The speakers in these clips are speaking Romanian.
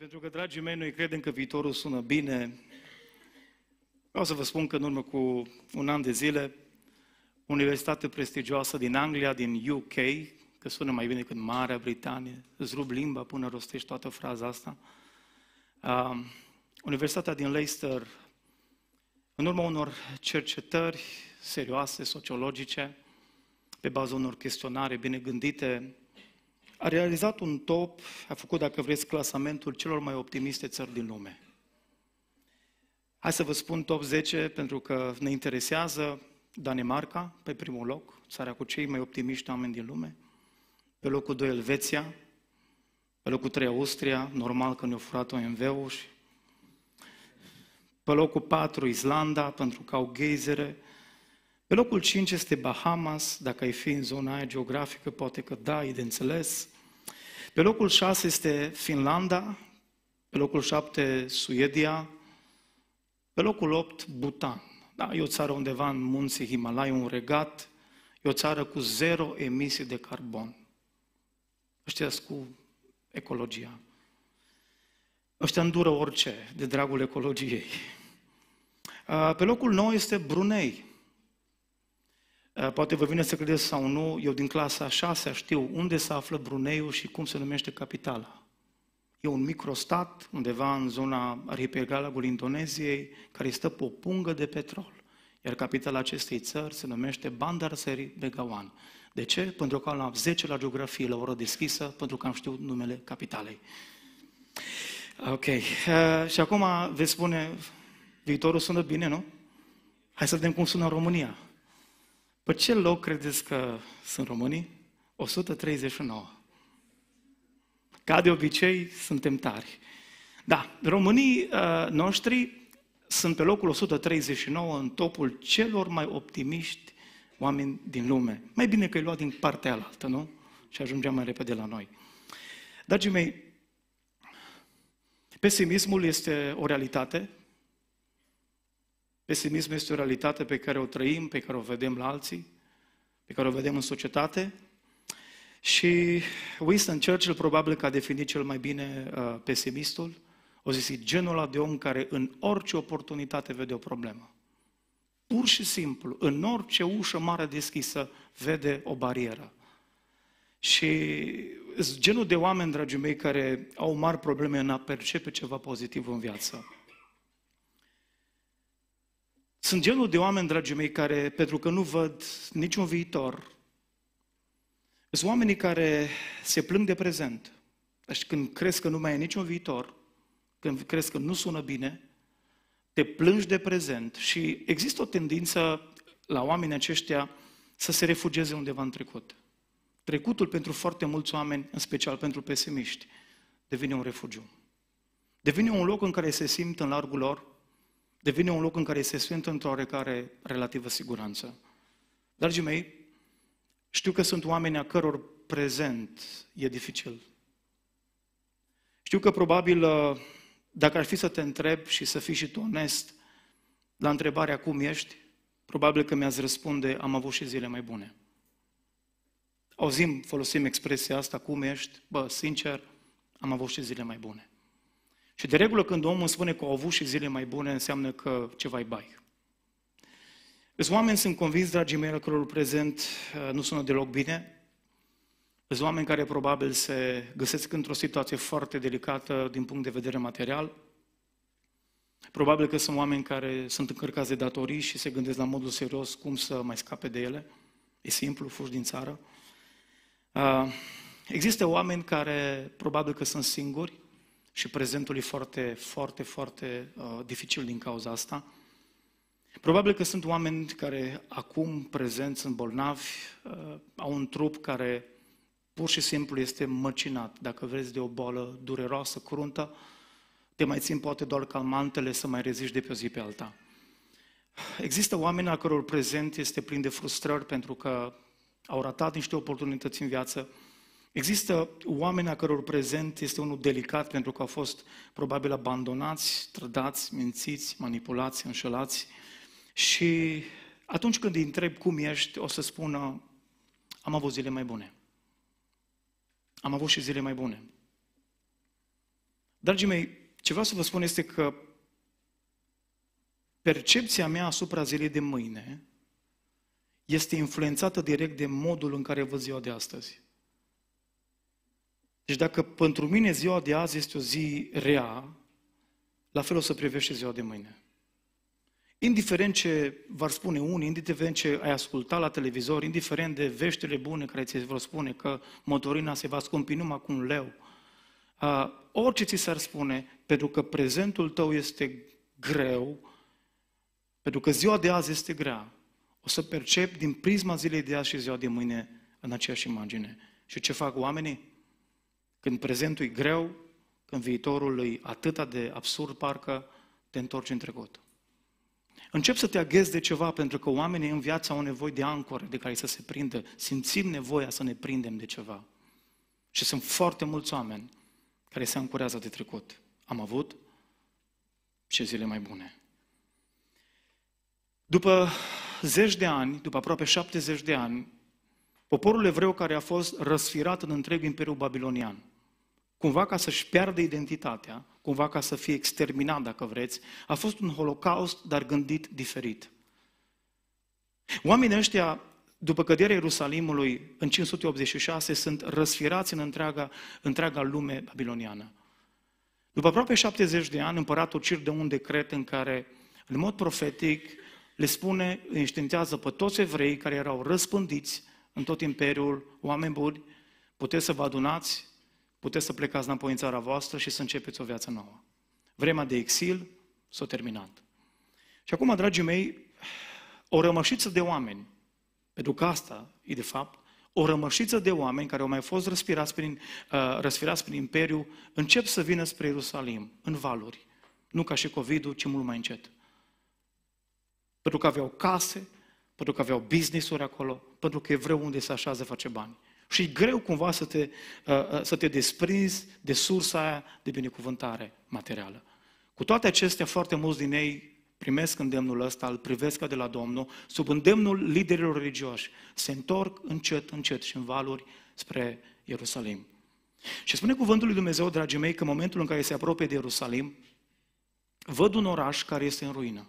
pentru că, dragii mei, noi credem că viitorul sună bine, vreau să vă spun că în urmă cu un an de zile, universitate prestigioasă din Anglia, din UK, că sună mai bine decât Marea Britanie, îți rup limba până rostești toată fraza asta, uh, Universitatea din Leicester, în urma unor cercetări serioase, sociologice, pe baza unor chestionare bine gândite, a realizat un top, a făcut, dacă vreți, clasamentul celor mai optimiste țări din lume. Hai să vă spun top 10 pentru că ne interesează Danemarca pe primul loc, țara cu cei mai optimiști oameni din lume, pe locul 2 Elveția, pe locul 3 Austria, normal că ne-a furat OMV-ul, pe locul 4 Islanda, pentru că au geizere, pe locul 5 este Bahamas, dacă ai fi în zona aia geografică, poate că da, e de înțeles. Pe locul 6 este Finlanda, pe locul 7 Suedia, pe locul 8 Bhutan. Da, e o țară undeva în munții Himalaya, un regat, e o țară cu zero emisii de carbon. Ăștia cu ecologia. Ăștia îndură orice de dragul ecologiei. Pe locul 9 este Brunei, Eh, poate vă vine să credeți sau nu, eu din clasa 6 știu unde se află Bruneiul și cum se numește capitala. E un microstat undeva în zona arhipelagului Indoneziei care stă pe o pungă de petrol. Iar capitala acestei țări se numește Bandar Seri Begawan. De ce? Pentru că am la 10 la geografie, la oră deschisă, pentru că am știut numele capitalei. Ok. Uh, și acum veți spune, viitorul sună bine, nu? Hai să vedem cum sună în România. Pe ce loc credeți că sunt românii? 139. Ca de obicei, suntem tari. Da, românii uh, noștri sunt pe locul 139 în topul celor mai optimiști oameni din lume. Mai bine că îi lua din partea alaltă, nu? Și ajungeam mai repede la noi. Dragii mei, pesimismul este o realitate Pesimismul este o realitate pe care o trăim, pe care o vedem la alții, pe care o vedem în societate. Și Winston Churchill probabil că a definit cel mai bine uh, pesimistul. O zis, genul ăla de om care în orice oportunitate vede o problemă. Pur și simplu, în orice ușă mare deschisă vede o barieră. Și genul de oameni, dragii mei, care au mari probleme în a percepe ceva pozitiv în viață. Sunt genul de oameni, dragii mei, care, pentru că nu văd niciun viitor, sunt oamenii care se plâng de prezent. Și deci când crezi că nu mai e niciun viitor, când crezi că nu sună bine, te plângi de prezent și există o tendință la oamenii aceștia să se refugieze undeva în trecut. Trecutul pentru foarte mulți oameni, în special pentru pesimiști, devine un refugiu. Devine un loc în care se simt în largul lor devine un loc în care se sfântă într-o oarecare relativă siguranță. Dragii mei, știu că sunt oameni a căror prezent e dificil. Știu că probabil, uh, dacă ar fi să te întreb și să fii și tu onest la întrebarea cum ești, probabil că mi-ați răspunde, am avut și zile mai bune. Auzim, folosim expresia asta, cum ești? Bă, sincer, am avut și zile mai bune. Și de regulă când omul spune că au avut și zile mai bune, înseamnă că ceva-i bai. Îți oameni sunt convins, dragii mei, că prezent uh, nu sună deloc bine. Îți oameni care probabil se găsesc într-o situație foarte delicată din punct de vedere material. Probabil că sunt oameni care sunt încărcați de datorii și se gândesc la modul serios cum să mai scape de ele. E simplu, fugi din țară. Uh, există oameni care probabil că sunt singuri, și prezentul e foarte, foarte, foarte uh, dificil din cauza asta. Probabil că sunt oameni care acum prezent sunt bolnavi, uh, au un trup care pur și simplu este măcinat, dacă vreți, de o boală dureroasă, cruntă, te mai țin poate doar calmantele să mai reziști de pe o zi pe alta. Există oameni al căror prezent este plin de frustrări pentru că au ratat niște oportunități în viață, Există oameni a căror prezent este unul delicat pentru că au fost probabil abandonați, trădați, mințiți, manipulați, înșelați și atunci când îi întreb cum ești, o să spună am avut zile mai bune. Am avut și zile mai bune. Dragii mei, ce vreau să vă spun este că percepția mea asupra zilei de mâine este influențată direct de modul în care văd ziua de astăzi. Deci dacă pentru mine ziua de azi este o zi rea, la fel o să privește ziua de mâine. Indiferent ce v-ar spune unii, indiferent ce ai ascultat la televizor, indiferent de veștile bune care ți vor spune că motorina se va scumpi numai cu un leu, orice ți s-ar spune, pentru că prezentul tău este greu, pentru că ziua de azi este grea, o să percep din prisma zilei de azi și ziua de mâine în aceeași imagine. Și ce fac oamenii? Când prezentul e greu, când viitorul e atât de absurd, parcă te întorci în trecut. Încep să te aghezi de ceva, pentru că oamenii în viață au nevoie de ancore de care să se prindă. Simțim nevoia să ne prindem de ceva. Și sunt foarte mulți oameni care se ancorează de trecut. Am avut ce zile mai bune. După zeci de ani, după aproape 70 de ani, poporul evreu care a fost răsfirat în întreg Imperiul Babilonian, cumva ca să-și piardă identitatea, cumva ca să fie exterminat, dacă vreți, a fost un holocaust, dar gândit diferit. Oamenii ăștia, după căderea Ierusalimului în 586, sunt răsfirați în întreaga, întreaga lume babiloniană. După aproape 70 de ani, împăratul Cir de un decret în care, în mod profetic, le spune, îi înștiințează pe toți evrei care erau răspândiți în tot imperiul, oameni buni, puteți să vă adunați puteți să plecați înapoi în țara voastră și să începeți o viață nouă. Vremea de exil s-a terminat. Și acum, dragii mei, o rămășiță de oameni, pentru că asta e de fapt, o rămășiță de oameni care au mai fost răspirați prin, uh, răspirați prin imperiu, încep să vină spre Ierusalim, în valuri. Nu ca și covid ci mult mai încet. Pentru că aveau case, pentru că aveau business-uri acolo, pentru că vreo unde să așează face bani. Și e greu cumva să te, uh, uh, să te desprinzi de sursa aia de binecuvântare materială. Cu toate acestea, foarte mulți din ei primesc îndemnul ăsta, îl privesc ca de la Domnul, sub îndemnul liderilor religioși, se întorc încet, încet și în valuri spre Ierusalim. Și spune cuvântul lui Dumnezeu, dragii mei, că în momentul în care se apropie de Ierusalim, văd un oraș care este în ruină.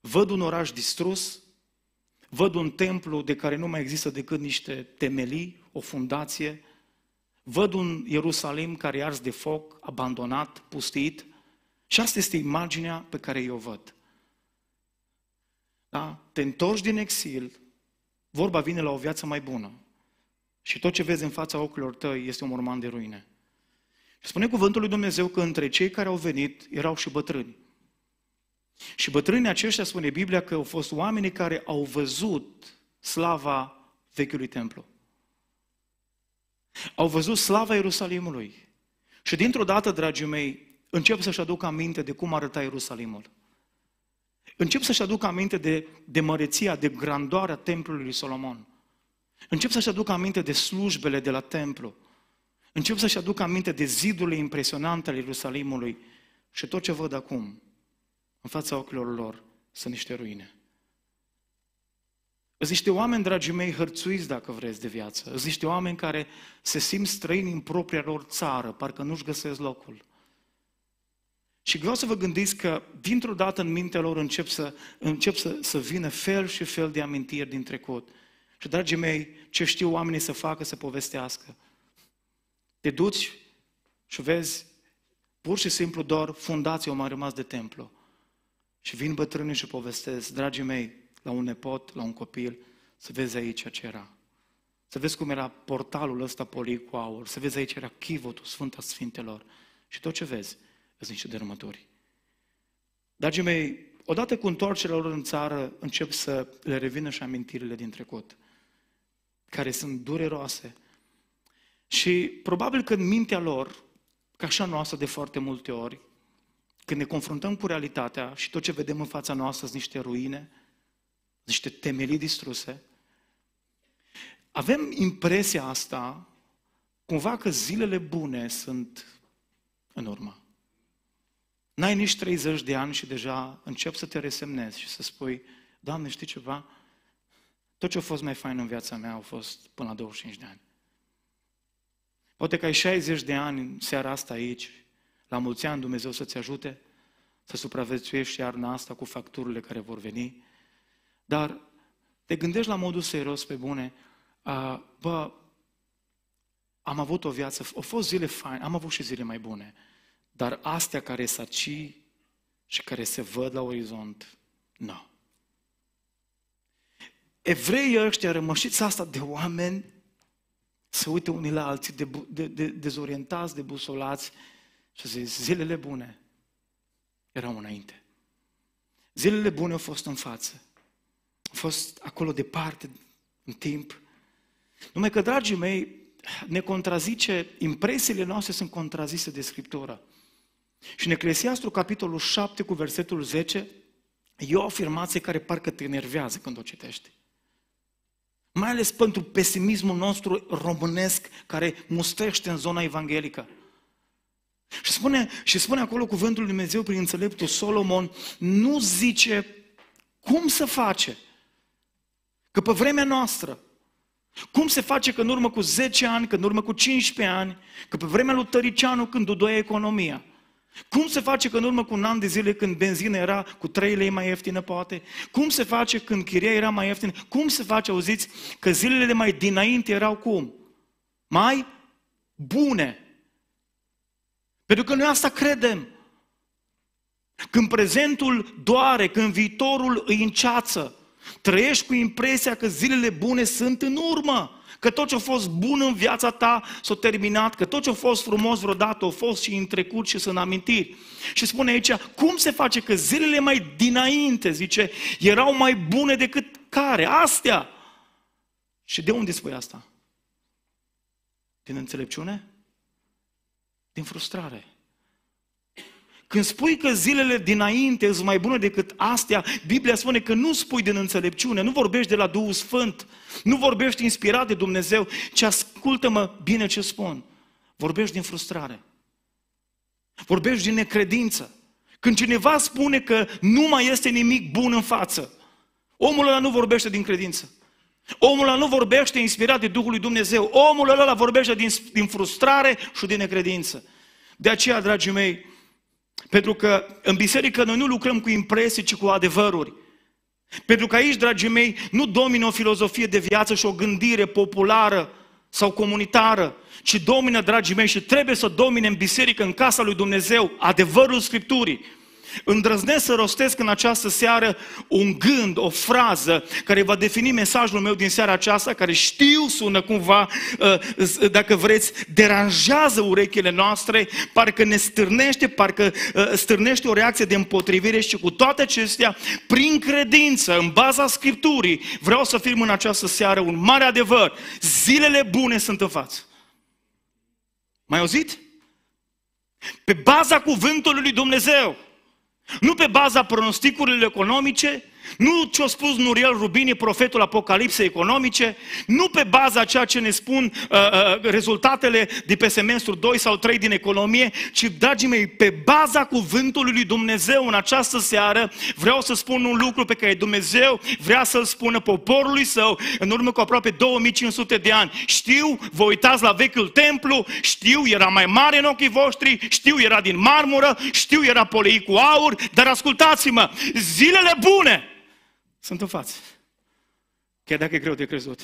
Văd un oraș distrus, văd un templu de care nu mai există decât niște temelii, o fundație, văd un Ierusalim care e ars de foc, abandonat, pustit, și asta este imaginea pe care eu o văd. Da? Te întorci din exil, vorba vine la o viață mai bună. Și tot ce vezi în fața ochilor tăi este un morman de ruine. spune cuvântul lui Dumnezeu că între cei care au venit erau și bătrâni. Și bătrânii aceștia, spune Biblia, că au fost oamenii care au văzut slava vechiului templu. Au văzut slava Ierusalimului. Și dintr-o dată, dragii mei, încep să-și aduc aminte de cum arăta Ierusalimul. Încep să-și aduc aminte de, de măreția, de grandoarea templului lui Solomon. Încep să-și aduc aminte de slujbele de la templu. Încep să-și aduc aminte de zidurile impresionante ale Ierusalimului și tot ce văd acum în fața ochilor lor sunt niște ruine. Sunt niște oameni, dragii mei, hărțuiți, dacă vreți, de viață. Sunt niște oameni care se simt străini în propria lor țară, parcă nu-și găsesc locul. Și vreau să vă gândiți că dintr-o dată în mintea lor încep să, încep să, să vină fel și fel de amintiri din trecut. Și, dragii mei, ce știu oamenii să facă, să povestească. Te duci și vezi, pur și simplu doar fundația o mai rămas de templu. Și vin bătrânii și povestesc, dragii mei, la un nepot, la un copil, să vezi aici ce era. Să vezi cum era portalul ăsta polic cu aur, să vezi aici era chivotul Sfânta Sfintelor. Și tot ce vezi, sunt niște dărâmături. Dragii mei, odată cu întoarcerea lor în țară, încep să le revină și amintirile din trecut, care sunt dureroase. Și probabil că în mintea lor, ca așa noastră de foarte multe ori, când ne confruntăm cu realitatea și tot ce vedem în fața noastră sunt niște ruine, niște temelii distruse, avem impresia asta cumva că zilele bune sunt în urmă. N-ai nici 30 de ani și deja încep să te resemnezi și să spui, Doamne, știi ceva? Tot ce a fost mai fain în viața mea a fost până la 25 de ani. Poate că ai 60 de ani în seara asta aici la mulți ani Dumnezeu să-ți ajute să supraviețuiești iarna asta cu facturile care vor veni. Dar te gândești la modul serios pe bune, uh, bă, am avut o viață, au fost zile fine, am avut și zile mai bune, dar astea care aci și care se văd la orizont, nu. No. Evreii ăștia, rămășiți asta de oameni, se uită unii la alții, de, de, de, dezorientați, debusolați, și zis, zilele bune erau înainte. Zilele bune au fost în față. Au fost acolo departe, în timp. Numai că, dragii mei, ne contrazice, impresiile noastre sunt contrazise de Scriptura. Și în Eclesiastru, capitolul 7, cu versetul 10, e o afirmație care parcă te enervează când o citești. Mai ales pentru pesimismul nostru românesc care mustește în zona evanghelică. Și spune, și spune acolo cuvântul lui Dumnezeu prin înțeleptul Solomon, nu zice cum să face. Că pe vremea noastră, cum se face că în urmă cu 10 ani, că în urmă cu 15 ani, că pe vremea lui Tăricianu când dudoia economia, cum se face că în urmă cu un an de zile când benzina era cu 3 lei mai ieftină poate? Cum se face când chiria era mai ieftină? Cum se face, auziți, că zilele de mai dinainte erau cum? Mai bune. Pentru că noi asta credem. Când prezentul doare, când viitorul îi înceață, trăiești cu impresia că zilele bune sunt în urmă, că tot ce a fost bun în viața ta s-a terminat, că tot ce a fost frumos vreodată a fost și în trecut și sunt amintiri. Și spune aici, cum se face că zilele mai dinainte, zice, erau mai bune decât care? Astea! Și de unde spui asta? Din înțelepciune? Din frustrare. Când spui că zilele dinainte sunt mai bune decât astea, Biblia spune că nu spui din înțelepciune, nu vorbești de la Duhul Sfânt, nu vorbești inspirat de Dumnezeu, ci ascultă-mă bine ce spun. Vorbești din frustrare. Vorbești din necredință. Când cineva spune că nu mai este nimic bun în față, omul ăla nu vorbește din credință. Omul ăla nu vorbește inspirat de Duhul lui Dumnezeu. Omul ăla vorbește din, din frustrare și din necredință. De aceea, dragii mei, pentru că în biserică noi nu lucrăm cu impresii, ci cu adevăruri. Pentru că aici, dragii mei, nu domină o filozofie de viață și o gândire populară sau comunitară, ci domină, dragii mei, și trebuie să domine în biserică, în casa lui Dumnezeu, adevărul Scripturii. Îndrăznesc să rostesc în această seară un gând, o frază care va defini mesajul meu din seara aceasta, care știu sună cumva, uh, dacă vreți, deranjează urechile noastre, parcă ne stârnește, parcă uh, stârnește o reacție de împotrivire și cu toate acestea, prin credință, în baza Scripturii, vreau să film în această seară un mare adevăr. Zilele bune sunt în față. Mai auzit? Pe baza cuvântului lui Dumnezeu. Nu pe baza pronosticurilor economice, nu ce-a spus Nuriel Rubini, profetul Apocalipsei economice, nu pe baza ceea ce ne spun uh, uh, rezultatele de pe semestru 2 sau 3 din economie, ci, dragii mei, pe baza cuvântului lui Dumnezeu în această seară, vreau să spun un lucru pe care Dumnezeu vrea să-l spună poporului său în urmă cu aproape 2500 de ani. Știu, vă uitați la vechiul templu, știu, era mai mare în ochii voștri, știu, era din marmură, știu, era polei cu aur, dar ascultați-mă, zilele bune sunt în față. Chiar dacă e greu de crezut.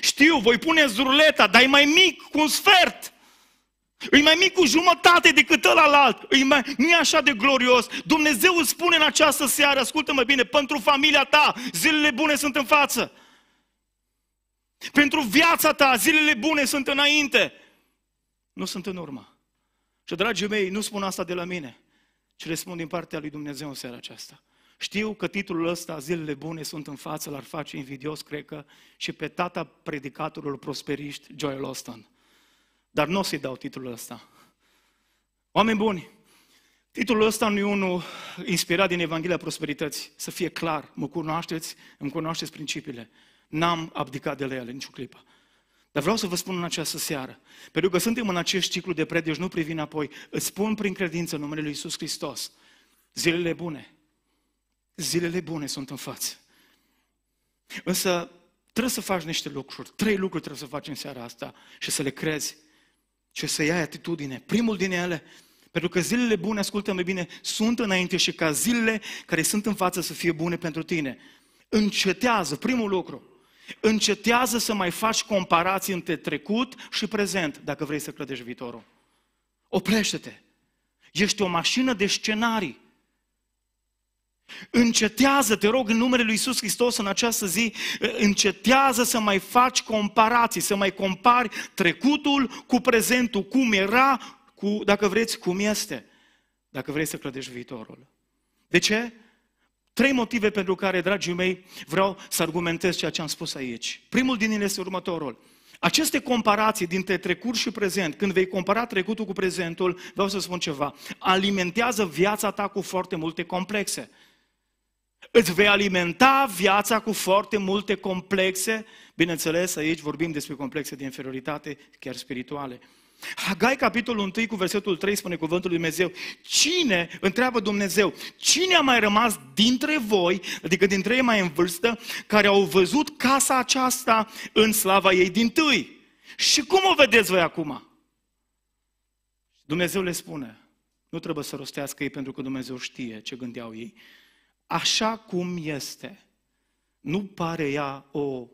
Știu, voi pune zurleta, dar e mai mic cu un sfert. E mai mic cu jumătate decât ălalt. E mai, nu e așa de glorios. Dumnezeu îți spune în această seară, ascultă-mă bine, pentru familia ta, zilele bune sunt în față. Pentru viața ta, zilele bune sunt înainte. Nu sunt în urmă. Și, dragii mei, nu spun asta de la mine, ci le spun din partea lui Dumnezeu în seara aceasta. Știu că titlul ăsta, Zilele bune sunt în față, l-ar face invidios, cred că, și pe tata predicatorul prosperiști, Joel Austin. Dar nu o să-i dau titlul ăsta. Oameni buni, titlul ăsta nu e unul inspirat din Evanghelia Prosperității. Să fie clar, mă cunoașteți, îmi cunoașteți principiile. N-am abdicat de la ele nicio clipă. Dar vreau să vă spun în această seară, pentru că suntem în acest ciclu de predici, nu privi înapoi, îți spun prin credință numele Lui Iisus Hristos, zilele bune, Zilele bune sunt în față. Însă trebuie să faci niște lucruri. Trei lucruri trebuie să faci în seara asta și să le crezi. Și să iei atitudine. Primul din ele, pentru că zilele bune, ascultă-mă bine, sunt înainte și ca zilele care sunt în față să fie bune pentru tine. Încetează, primul lucru, încetează să mai faci comparații între trecut și prezent, dacă vrei să clădești viitorul. Oprește-te. Ești o mașină de scenarii. Încetează, te rog, în numele Lui Isus Hristos în această zi, încetează să mai faci comparații, să mai compari trecutul cu prezentul, cum era, cu, dacă vreți, cum este, dacă vrei să clădești viitorul. De ce? Trei motive pentru care, dragii mei, vreau să argumentez ceea ce am spus aici. Primul din ele este următorul. Aceste comparații dintre trecut și prezent, când vei compara trecutul cu prezentul, vreau să spun ceva, alimentează viața ta cu foarte multe complexe. Îți vei alimenta viața cu foarte multe complexe. Bineînțeles, aici vorbim despre complexe de inferioritate, chiar spirituale. Hagai, capitolul 1, cu versetul 3, spune cuvântul lui Dumnezeu. Cine, întreabă Dumnezeu, cine a mai rămas dintre voi, adică dintre ei mai în vârstă, care au văzut casa aceasta în slava ei din tâi? Și cum o vedeți voi acum? Dumnezeu le spune, nu trebuie să rostească ei pentru că Dumnezeu știe ce gândeau ei, așa cum este. Nu pare ea o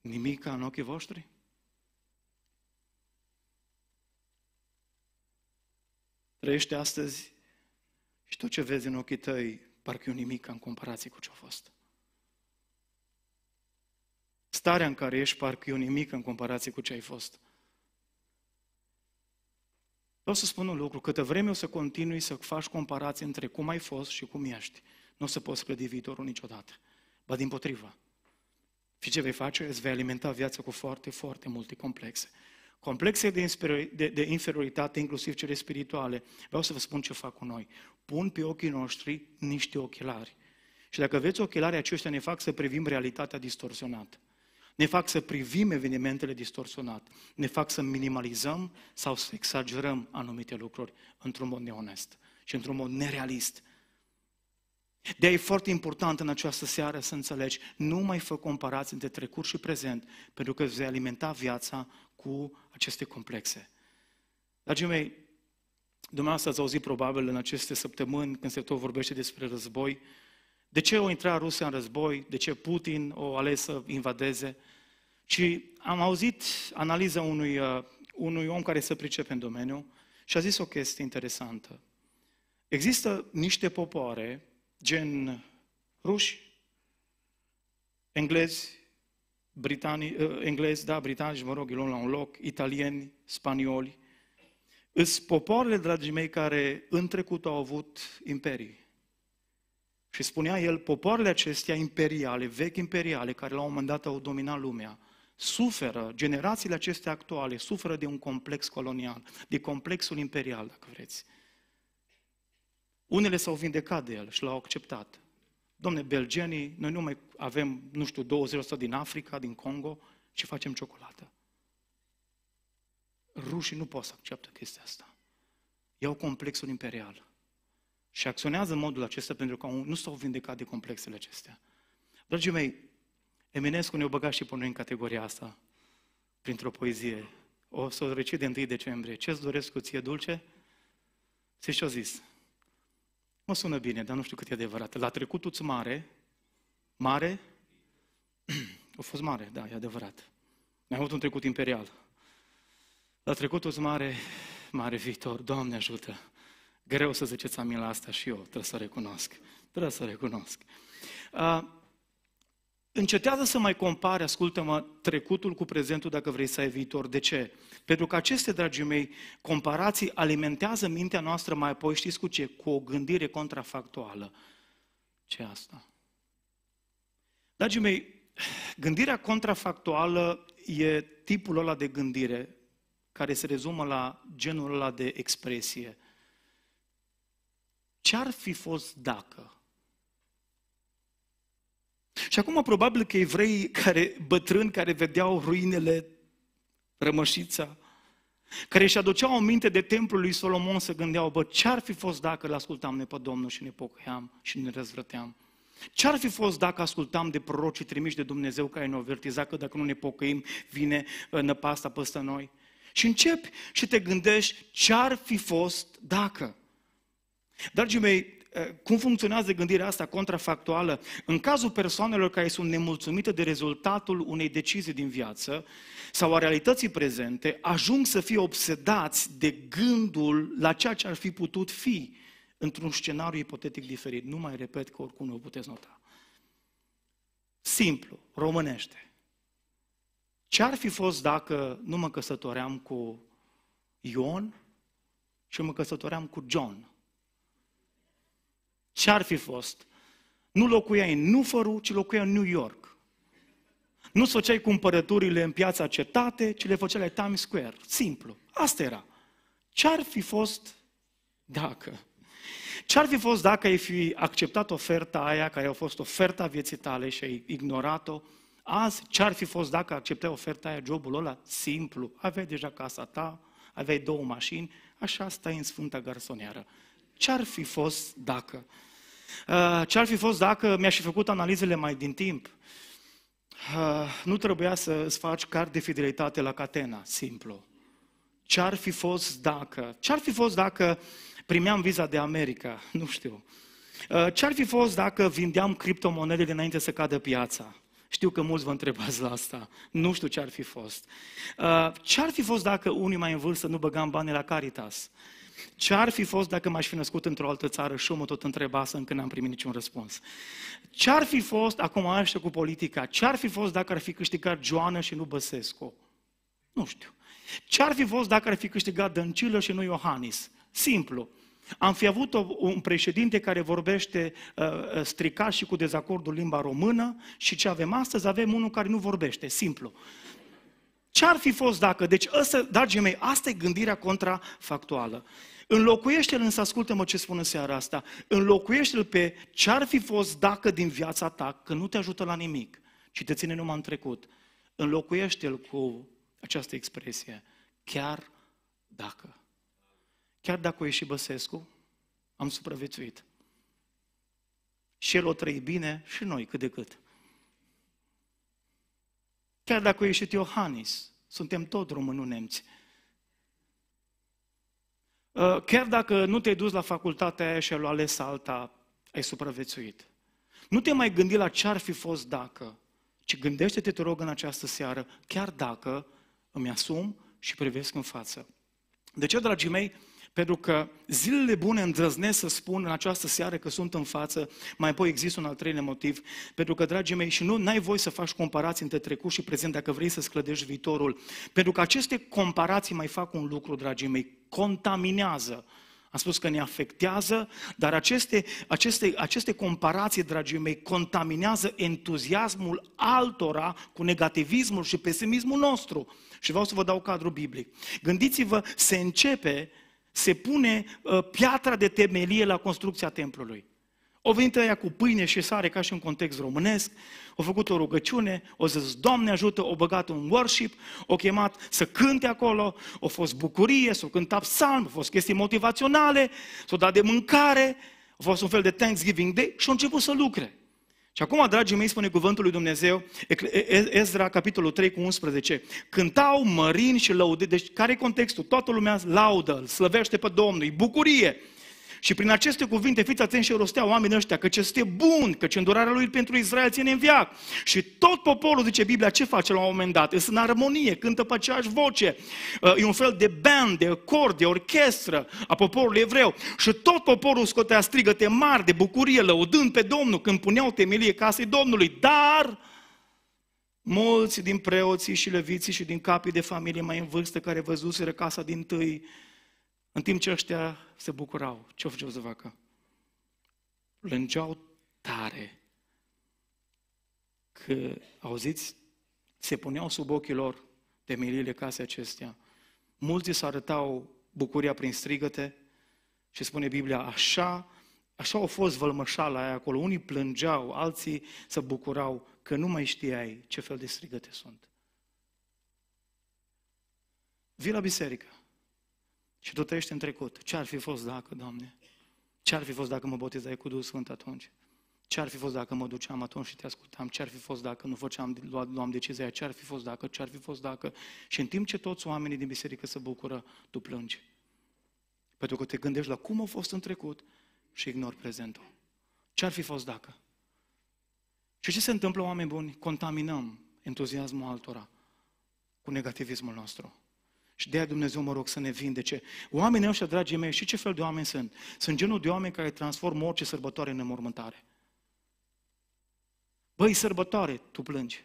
nimica în ochii voștri? Trăiește astăzi și tot ce vezi în ochii tăi parcă e un nimic în comparație cu ce-a fost. Starea în care ești parcă e un nimic în comparație cu ce ai fost. Vreau să spun un lucru, câtă vreme o să continui să faci comparații între cum ai fost și cum ești, nu o să poți clădi viitorul niciodată. Ba din potrivă. Și ce vei face? Îți vei alimenta viața cu foarte, foarte multe complexe. Complexe de, de, de inferioritate, inclusiv cele spirituale. Vreau să vă spun ce fac cu noi. Pun pe ochii noștri niște ochelari. Și dacă aveți ochelari, aceștia ne fac să privim realitatea distorsionată ne fac să privim evenimentele distorsionat, ne fac să minimalizăm sau să exagerăm anumite lucruri într-un mod neonest și într-un mod nerealist. De e foarte important în această seară să înțelegi, nu mai fă comparații între trecut și prezent, pentru că îți vei alimenta viața cu aceste complexe. Dragii mei, dumneavoastră ați auzit probabil în aceste săptămâni, când se tot vorbește despre război, de ce o intra Rusia în război? De ce Putin o ales să invadeze? Și am auzit analiza unui, uh, unui om care se pricepe în domeniu și a zis o chestie interesantă. Există niște popoare, gen ruși, englezi, britani, uh, englezi, da, britanici, mă rog, îi luăm la un loc, italieni, spanioli. Îs popoarele, dragii mei, care în trecut au avut imperii. Și spunea el, popoarele acestea imperiale, vechi imperiale, care la un moment dat au dominat lumea, suferă, generațiile acestea actuale suferă de un complex colonial, de complexul imperial, dacă vreți. Unele s-au vindecat de el și l-au acceptat. Domne, belgenii, noi nu mai avem, nu știu, 20% din Africa, din Congo, și facem ciocolată. Rușii nu pot să acceptă chestia asta. Iau complexul imperial. Și acționează în modul acesta pentru că nu s-au vindecat de complexele acestea. Dragii mei, Eminescu ne-a băgat și pe noi în categoria asta, printr-o poezie. O să o de 1 decembrie. Ce-ți doresc cu ție dulce? Și ce-a zis? Mă sună bine, dar nu știu cât e adevărat. La trecutul mare, mare, a fost mare, da, e adevărat. Am avut un trecut imperial. La trecutul mare, mare viitor, Doamne ajută! Greu să ziceți amin la asta și eu, trebuie să recunosc. Trebuie să recunosc. Uh, încetează să mai compare, ascultă-mă, trecutul cu prezentul dacă vrei să ai viitor. De ce? Pentru că aceste, dragii mei, comparații alimentează mintea noastră mai apoi, știți cu ce? Cu o gândire contrafactuală. Ce asta? Dragii mei, gândirea contrafactuală e tipul ăla de gândire care se rezumă la genul ăla de expresie. Ce-ar fi fost dacă? Și acum probabil că evrei care, bătrâni care vedeau ruinele, rămășița, care își aduceau aminte de templul lui Solomon, se gândeau, bă, ce-ar fi fost dacă îl ascultam ne pe Domnul și ne pocăiam și ne răzvrăteam? Ce-ar fi fost dacă ascultam de prorocii trimiși de Dumnezeu care ne avertiza că dacă nu ne pocăim, vine uh, năpasta peste noi? Și începi și te gândești ce-ar fi fost dacă. Dragii mei, eh, cum funcționează gândirea asta contrafactuală? În cazul persoanelor care sunt nemulțumite de rezultatul unei decizii din viață sau a realității prezente, ajung să fie obsedați de gândul la ceea ce ar fi putut fi într-un scenariu ipotetic diferit. Nu mai repet că oricum nu o puteți nota. Simplu, românește. Ce ar fi fost dacă nu mă căsătoream cu Ion și mă căsătoream cu John? Ce-ar fi fost? Nu locuia în Nufăru, ci locuia în New York. Nu făceai cumpărăturile în piața cetate, ci le făceai la Times Square. Simplu. Asta era. Ce-ar fi fost dacă? Ce-ar fi fost dacă ai fi acceptat oferta aia care a fost oferta vieții tale și ai ignorat-o? Azi, ce-ar fi fost dacă acceptai oferta aia, jobul ăla? Simplu. Aveai deja casa ta, aveai două mașini, așa stai în Sfânta Garsoniară. Ce-ar fi fost dacă? Uh, ce-ar fi fost dacă mi-aș fi făcut analizele mai din timp? Uh, nu trebuia să îți faci card de fidelitate la catena, simplu. Ce-ar fi fost dacă? Ce-ar fi fost dacă primeam viza de America? Nu știu. Uh, ce-ar fi fost dacă vindeam criptomonede dinainte să cadă piața? Știu că mulți vă întrebați la asta. Nu știu ce ar fi fost. Ce ar fi fost dacă unii mai în vârstă nu băgam bani la Caritas? Ce ar fi fost dacă m-aș fi născut într-o altă țară și eu mă tot întreba să încă n-am primit niciun răspuns? Ce ar fi fost, acum așa cu politica, ce ar fi fost dacă ar fi câștigat Joana și nu Băsescu? Nu știu. Ce ar fi fost dacă ar fi câștigat Dăncilă și nu Iohannis? Simplu. Am fi avut un președinte care vorbește uh, uh, stricat și cu dezacordul limba română și ce avem astăzi, avem unul care nu vorbește, simplu. Ce ar fi fost dacă? Deci, ăsta, dragii mei, asta e gândirea contrafactuală. Înlocuiește-l însă, ascultă-mă ce spun în seara asta, înlocuiește-l pe ce ar fi fost dacă din viața ta, că nu te ajută la nimic, ci te ține numai în trecut. Înlocuiește-l cu această expresie, chiar dacă. Chiar dacă o ieși Băsescu, am supraviețuit. Și el o trăi bine și noi, cât de cât. Chiar dacă o ieșit Iohannis, suntem tot români nemți. Ă, chiar dacă nu te-ai dus la facultatea aia și ai luat ales alta, ai supraviețuit. Nu te mai gândi la ce ar fi fost dacă, ci gândește-te, te rog, în această seară, chiar dacă îmi asum și privesc în față. De ce, dragii mei, pentru că zilele bune îndrăznesc să spun în această seară că sunt în față, mai apoi există un al treilea motiv, pentru că, dragii mei, și nu ai voie să faci comparații între trecut și prezent dacă vrei să-ți clădești viitorul. Pentru că aceste comparații mai fac un lucru, dragii mei, contaminează am spus că ne afectează, dar aceste, aceste, aceste comparații, dragii mei, contaminează entuziasmul altora cu negativismul și pesimismul nostru. Și vreau să vă dau cadru biblic. Gândiți-vă, se începe se pune uh, piatra de temelie la construcția templului. O venit aia cu pâine și sare, ca și în context românesc, au făcut o rugăciune, o zis, Doamne ajută, o băgat un worship, o chemat să cânte acolo, o fost bucurie, s-o cânta psalm, au fost chestii motivaționale, s-o dat de mâncare, a fost un fel de Thanksgiving Day și au început să lucre. Și acum, dragii mei, spune cuvântul lui Dumnezeu, Ezra, capitolul 3 cu 11, cântau mărin și lăude, deci care e contextul? Toată lumea laudă, slăvește pe Domnul, e bucurie. Și prin aceste cuvinte, fiți atenți și rosteau oamenii ăștia, că ce este bun, că ce îndurarea lui pentru Israel ține în viac. Și tot poporul, zice Biblia, ce face la un moment dat? Sunt în armonie, cântă pe aceeași voce. Uh, e un fel de band, de cor, de orchestră a poporului evreu. Și tot poporul scotea strigăte mari de bucurie, lăudând pe Domnul, când puneau temelie casei Domnului. Dar mulți din preoții și leviții și din capii de familie mai în vârstă care văzuseră casa din tâi, în timp ce ăștia se bucurau, ce-o făceau să facă? Plângeau tare că, auziți, se puneau sub ochii lor de milile casei acestea. Mulți se arătau bucuria prin strigăte și spune Biblia, așa, așa au fost vălmășala aia acolo. Unii plângeau, alții se bucurau că nu mai știai ce fel de strigăte sunt. Vi la biserică. Și tu trăiești în trecut. Ce ar fi fost dacă, Doamne? Ce ar fi fost dacă mă botezai cu Duhul Sfânt atunci? Ce ar fi fost dacă mă duceam atunci și te ascultam? Ce ar fi fost dacă nu făceam, luam, luam decizia Ce ar fi fost dacă? Ce ar fi fost dacă? Și în timp ce toți oamenii din biserică se bucură, tu plângi. Pentru că te gândești la cum a fost în trecut și ignori prezentul. Ce ar fi fost dacă? Și ce se întâmplă, oameni buni? Contaminăm entuziasmul altora cu negativismul nostru. Și de-aia Dumnezeu mă rog să ne vindece. Oamenii ăștia, dragii mei, și ce fel de oameni sunt? Sunt genul de oameni care transformă orice sărbătoare în înmormântare. Băi, sărbătoare, tu plângi.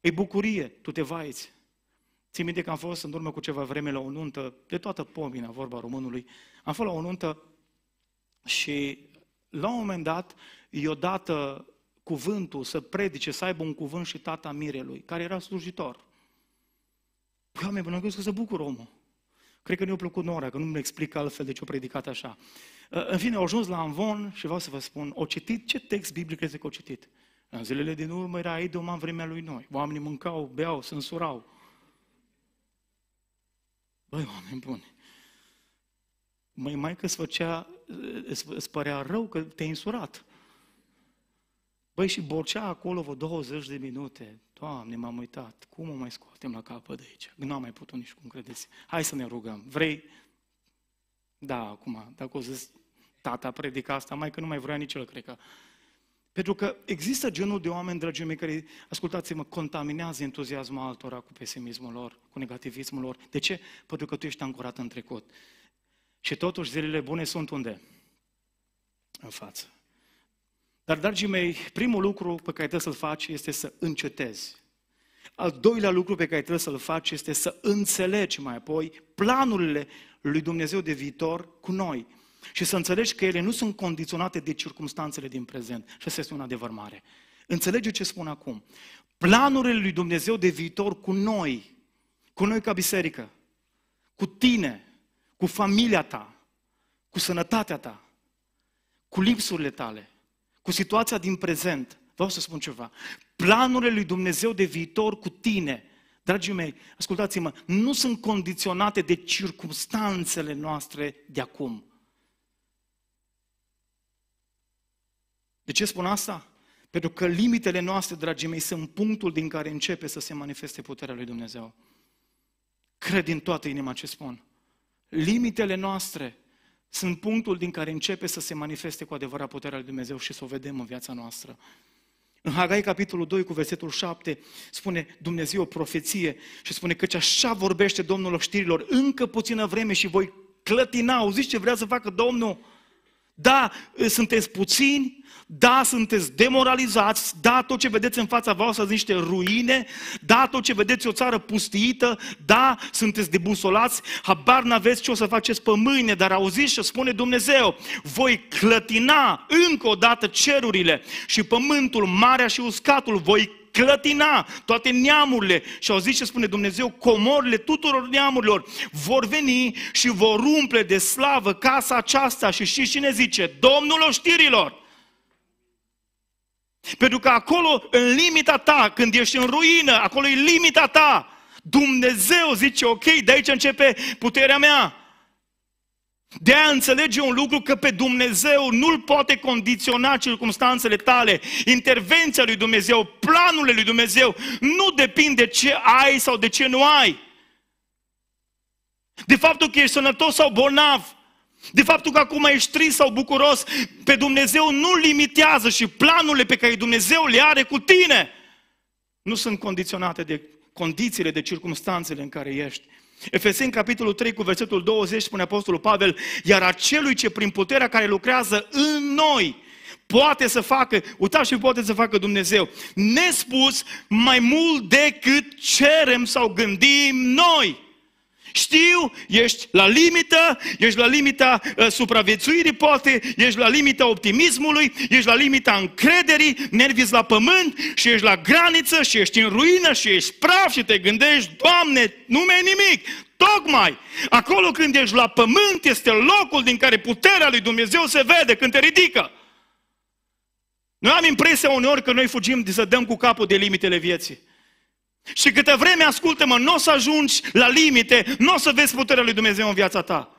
E bucurie, tu te vaiți. Țin minte că am fost în urmă cu ceva vreme la o nuntă, de toată pomina, vorba românului. Am fost la o nuntă și la un moment dat i-o dată uh, cuvântul să predice, să aibă un cuvânt și tata Mirelui, care era slujitor. Păi, oameni, crezut că se bucură omul. Cred că nu i-a plăcut nora, că nu mi explic altfel de ce o predicat așa. Uh, în fine, au ajuns la Anvon și vreau să vă spun, o citit, ce text biblic este că o citit? În zilele din urmă era de în vremea lui noi. Oamenii mâncau, beau, se însurau. Băi, oameni buni, mai mai că îți, făcea, îți, îți părea rău că te-ai însurat. Băi, și borcea acolo vreo 20 de minute. Doamne, m-am uitat. Cum o mai scoatem la capăt de aici? Nu am mai putut nici cum credeți. Hai să ne rugăm. Vrei? Da, acum, dacă o zis tata predica asta, mai că nu mai vrea nici el, cred că. Pentru că există genul de oameni, dragii mei, care, ascultați-mă, contaminează entuziasmul altora cu pesimismul lor, cu negativismul lor. De ce? Pentru că tu ești ancorat în trecut. Și totuși zilele bune sunt unde? În față. Dar, dragii mei, primul lucru pe care trebuie să-l faci este să încetezi. Al doilea lucru pe care trebuie să-l faci este să înțelegi mai apoi planurile lui Dumnezeu de viitor cu noi. Și să înțelegi că ele nu sunt condiționate de circumstanțele din prezent. Și asta este un adevăr mare. Înțelege ce spun acum. Planurile lui Dumnezeu de viitor cu noi, cu noi ca biserică, cu tine, cu familia ta, cu sănătatea ta, cu lipsurile tale, cu situația din prezent, vreau să spun ceva. Planurile lui Dumnezeu de viitor cu tine, dragii mei, ascultați-mă, nu sunt condiționate de circumstanțele noastre de acum. De ce spun asta? Pentru că limitele noastre, dragii mei, sunt punctul din care începe să se manifeste puterea lui Dumnezeu. Cred din toată inima ce spun. Limitele noastre sunt punctul din care începe să se manifeste cu adevărat puterea lui Dumnezeu și să o vedem în viața noastră. În Hagai, capitolul 2, cu versetul 7, spune Dumnezeu o profeție și spune că așa vorbește Domnul oștirilor încă puțină vreme și voi clătina, auziți ce vrea să facă Domnul? Da, sunteți puțini, da, sunteți demoralizați, da, tot ce vedeți în fața voastră sunt niște ruine, da, tot ce vedeți o țară pustiită, da, sunteți debusolați, habar n-aveți ce o să faceți pe mâine, dar auziți ce spune Dumnezeu, voi clătina încă o dată cerurile și pământul, marea și uscatul, voi clătina toate neamurile. Și au zis ce spune Dumnezeu, comorile tuturor neamurilor vor veni și vor umple de slavă casa aceasta. Și știți cine zice? Domnul oștirilor! Pentru că acolo, în limita ta, când ești în ruină, acolo e limita ta. Dumnezeu zice, ok, de aici începe puterea mea. De a înțelege un lucru că pe Dumnezeu nu-l poate condiționa circumstanțele tale. Intervenția lui Dumnezeu, planurile lui Dumnezeu nu depinde ce ai sau de ce nu ai. De faptul că ești sănătos sau bolnav, de faptul că acum ești trist sau bucuros, pe Dumnezeu nu limitează și planurile pe care Dumnezeu le are cu tine nu sunt condiționate de condițiile, de circumstanțele în care ești. Efeseni, capitolul 3, cu versetul 20, spune Apostolul Pavel, iar acelui ce prin puterea care lucrează în noi, poate să facă, uitați și poate să facă Dumnezeu, nespus mai mult decât cerem sau gândim noi. Știu, ești la limită, ești la limita uh, supraviețuirii, poate, ești la limita optimismului, ești la limita încrederii, nervii la pământ și ești la graniță și ești în ruină și ești praf și te gândești, Doamne, nu mai nimic. Tocmai acolo când ești la pământ este locul din care puterea lui Dumnezeu se vede când te ridică. Noi am impresia uneori că noi fugim de să dăm cu capul de limitele vieții. Și câtă vreme, ascultă-mă, nu o să ajungi la limite, nu o să vezi puterea lui Dumnezeu în viața ta.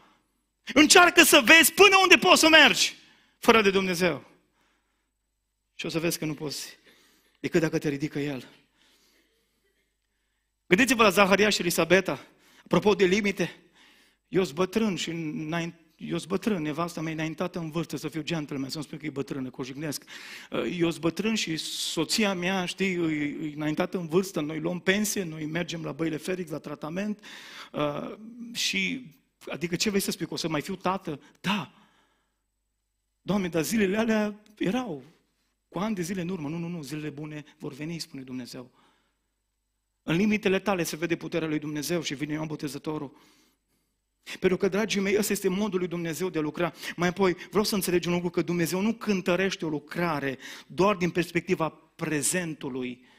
Încearcă să vezi până unde poți să mergi, fără de Dumnezeu. Și o să vezi că nu poți, decât dacă te ridică El. Gândiți-vă la Zaharia și Elisabeta, apropo de limite. Eu sunt bătrân și înainte eu sunt bătrân, nevasta mea e înaintată în vârstă să fiu gentleman, să mi spun că e bătrână, că o jignesc. Uh, eu sunt bătrân și soția mea, știi, e înaintată în vârstă, noi luăm pensie, noi mergem la băile feric la tratament uh, și, adică ce vei să spui, că o să mai fiu tată? Da! Doamne, dar zilele alea erau cu ani de zile în urmă. Nu, nu, nu, zilele bune vor veni, spune Dumnezeu. În limitele tale se vede puterea lui Dumnezeu și vine Ioan Botezătorul pentru că, dragii mei, ăsta este modul lui Dumnezeu de a lucra. Mai apoi, vreau să înțelegi un lucru, că Dumnezeu nu cântărește o lucrare doar din perspectiva prezentului.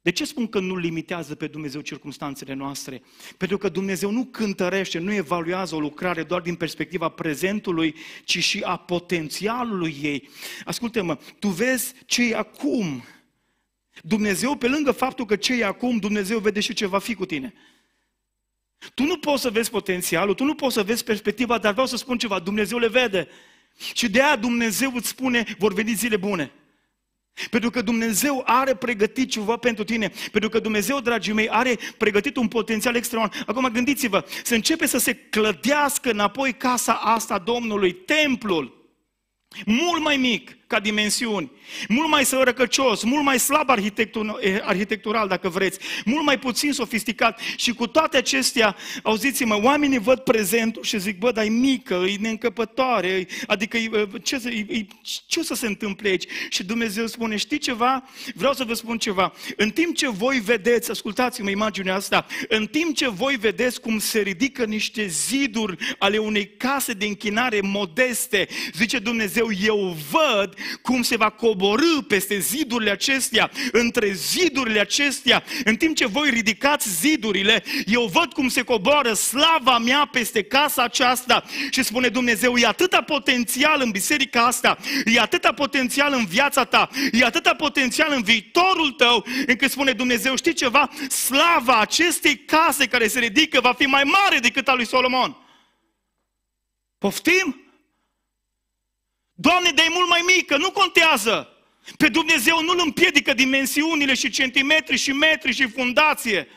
De ce spun că nu limitează pe Dumnezeu circunstanțele noastre? Pentru că Dumnezeu nu cântărește, nu evaluează o lucrare doar din perspectiva prezentului, ci și a potențialului ei. Ascultă-mă, tu vezi ce e acum. Dumnezeu, pe lângă faptul că ce e acum, Dumnezeu vede și ce va fi cu tine. Tu nu poți să vezi potențialul, tu nu poți să vezi perspectiva, dar vreau să spun ceva, Dumnezeu le vede. Și de aia Dumnezeu îți spune, vor veni zile bune. Pentru că Dumnezeu are pregătit ceva pentru tine. Pentru că Dumnezeu, dragii mei, are pregătit un potențial extraordinar. Acum gândiți-vă, să începe să se clădească înapoi casa asta Domnului, templul, mult mai mic, ca dimensiuni, mult mai sărăcăcios, mult mai slab eh, arhitectural, dacă vreți, mult mai puțin sofisticat și cu toate acestea, auziți-mă, oamenii văd prezentul și zic, bă, dar e mică, e neîncăpătoare, adică e, ce, e, ce o să se întâmple aici? Și Dumnezeu spune, știi ceva? Vreau să vă spun ceva. În timp ce voi vedeți, ascultați-mă imaginea asta, în timp ce voi vedeți cum se ridică niște ziduri ale unei case de închinare modeste, zice Dumnezeu, eu văd cum se va coborâ peste zidurile acestea, între zidurile acestea, în timp ce voi ridicați zidurile, eu văd cum se coboară slava mea peste casa aceasta și spune Dumnezeu, e atâta potențial în biserica asta, e atâta potențial în viața ta, e atâta potențial în viitorul tău, încât spune Dumnezeu, știi ceva? Slava acestei case care se ridică va fi mai mare decât a lui Solomon. Poftim? Doamne, dar e mult mai mică, nu contează. Pe Dumnezeu nu îl împiedică dimensiunile și centimetri și metri și fundație.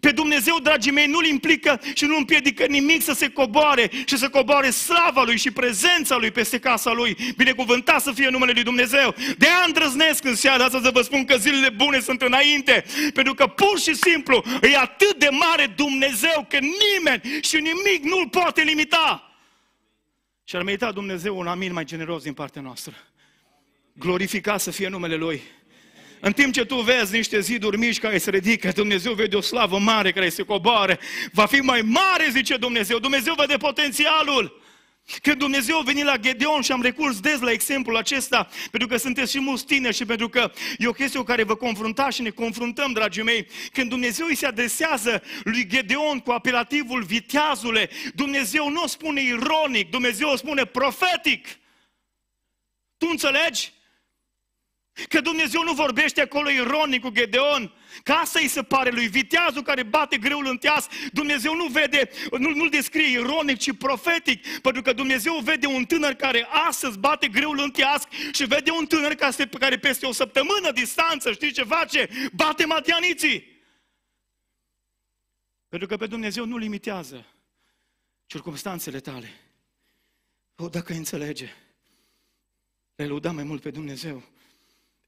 Pe Dumnezeu, dragii mei, nu-L implică și nu împiedică nimic să se coboare și să coboare slava Lui și prezența Lui peste casa Lui. Binecuvântat să fie numele Lui Dumnezeu. De aia îndrăznesc în seara asta să vă spun că zilele bune sunt înainte, pentru că pur și simplu e atât de mare Dumnezeu că nimeni și nimic nu-L poate limita. Și ar merita Dumnezeu un amin mai generos din partea noastră. Glorificat să fie numele Lui. În timp ce tu vezi niște ziduri mici care se ridică, Dumnezeu vede o slavă mare care se coboare. Va fi mai mare, zice Dumnezeu. Dumnezeu vede potențialul. Că Dumnezeu a venit la Gedeon și am recurs des la exemplul acesta, pentru că sunteți și mulți tineri și pentru că e o chestie cu care vă confruntați și ne confruntăm, dragii mei, când Dumnezeu îi se adresează lui Gedeon cu apelativul viteazule, Dumnezeu nu o spune ironic, Dumnezeu o spune profetic. Tu înțelegi? Că Dumnezeu nu vorbește acolo ironic cu Gedeon, ca asta îi se pare lui viteazul care bate greul în teas, Dumnezeu nu vede, nu, nu-l descrie ironic, ci profetic, pentru că Dumnezeu vede un tânăr care astăzi bate greul în teas și vede un tânăr care peste o săptămână distanță, știi ce face? Bate madianiții! Pentru că pe Dumnezeu nu limitează circumstanțele tale. O, dacă înțelege, le lăuda mai mult pe Dumnezeu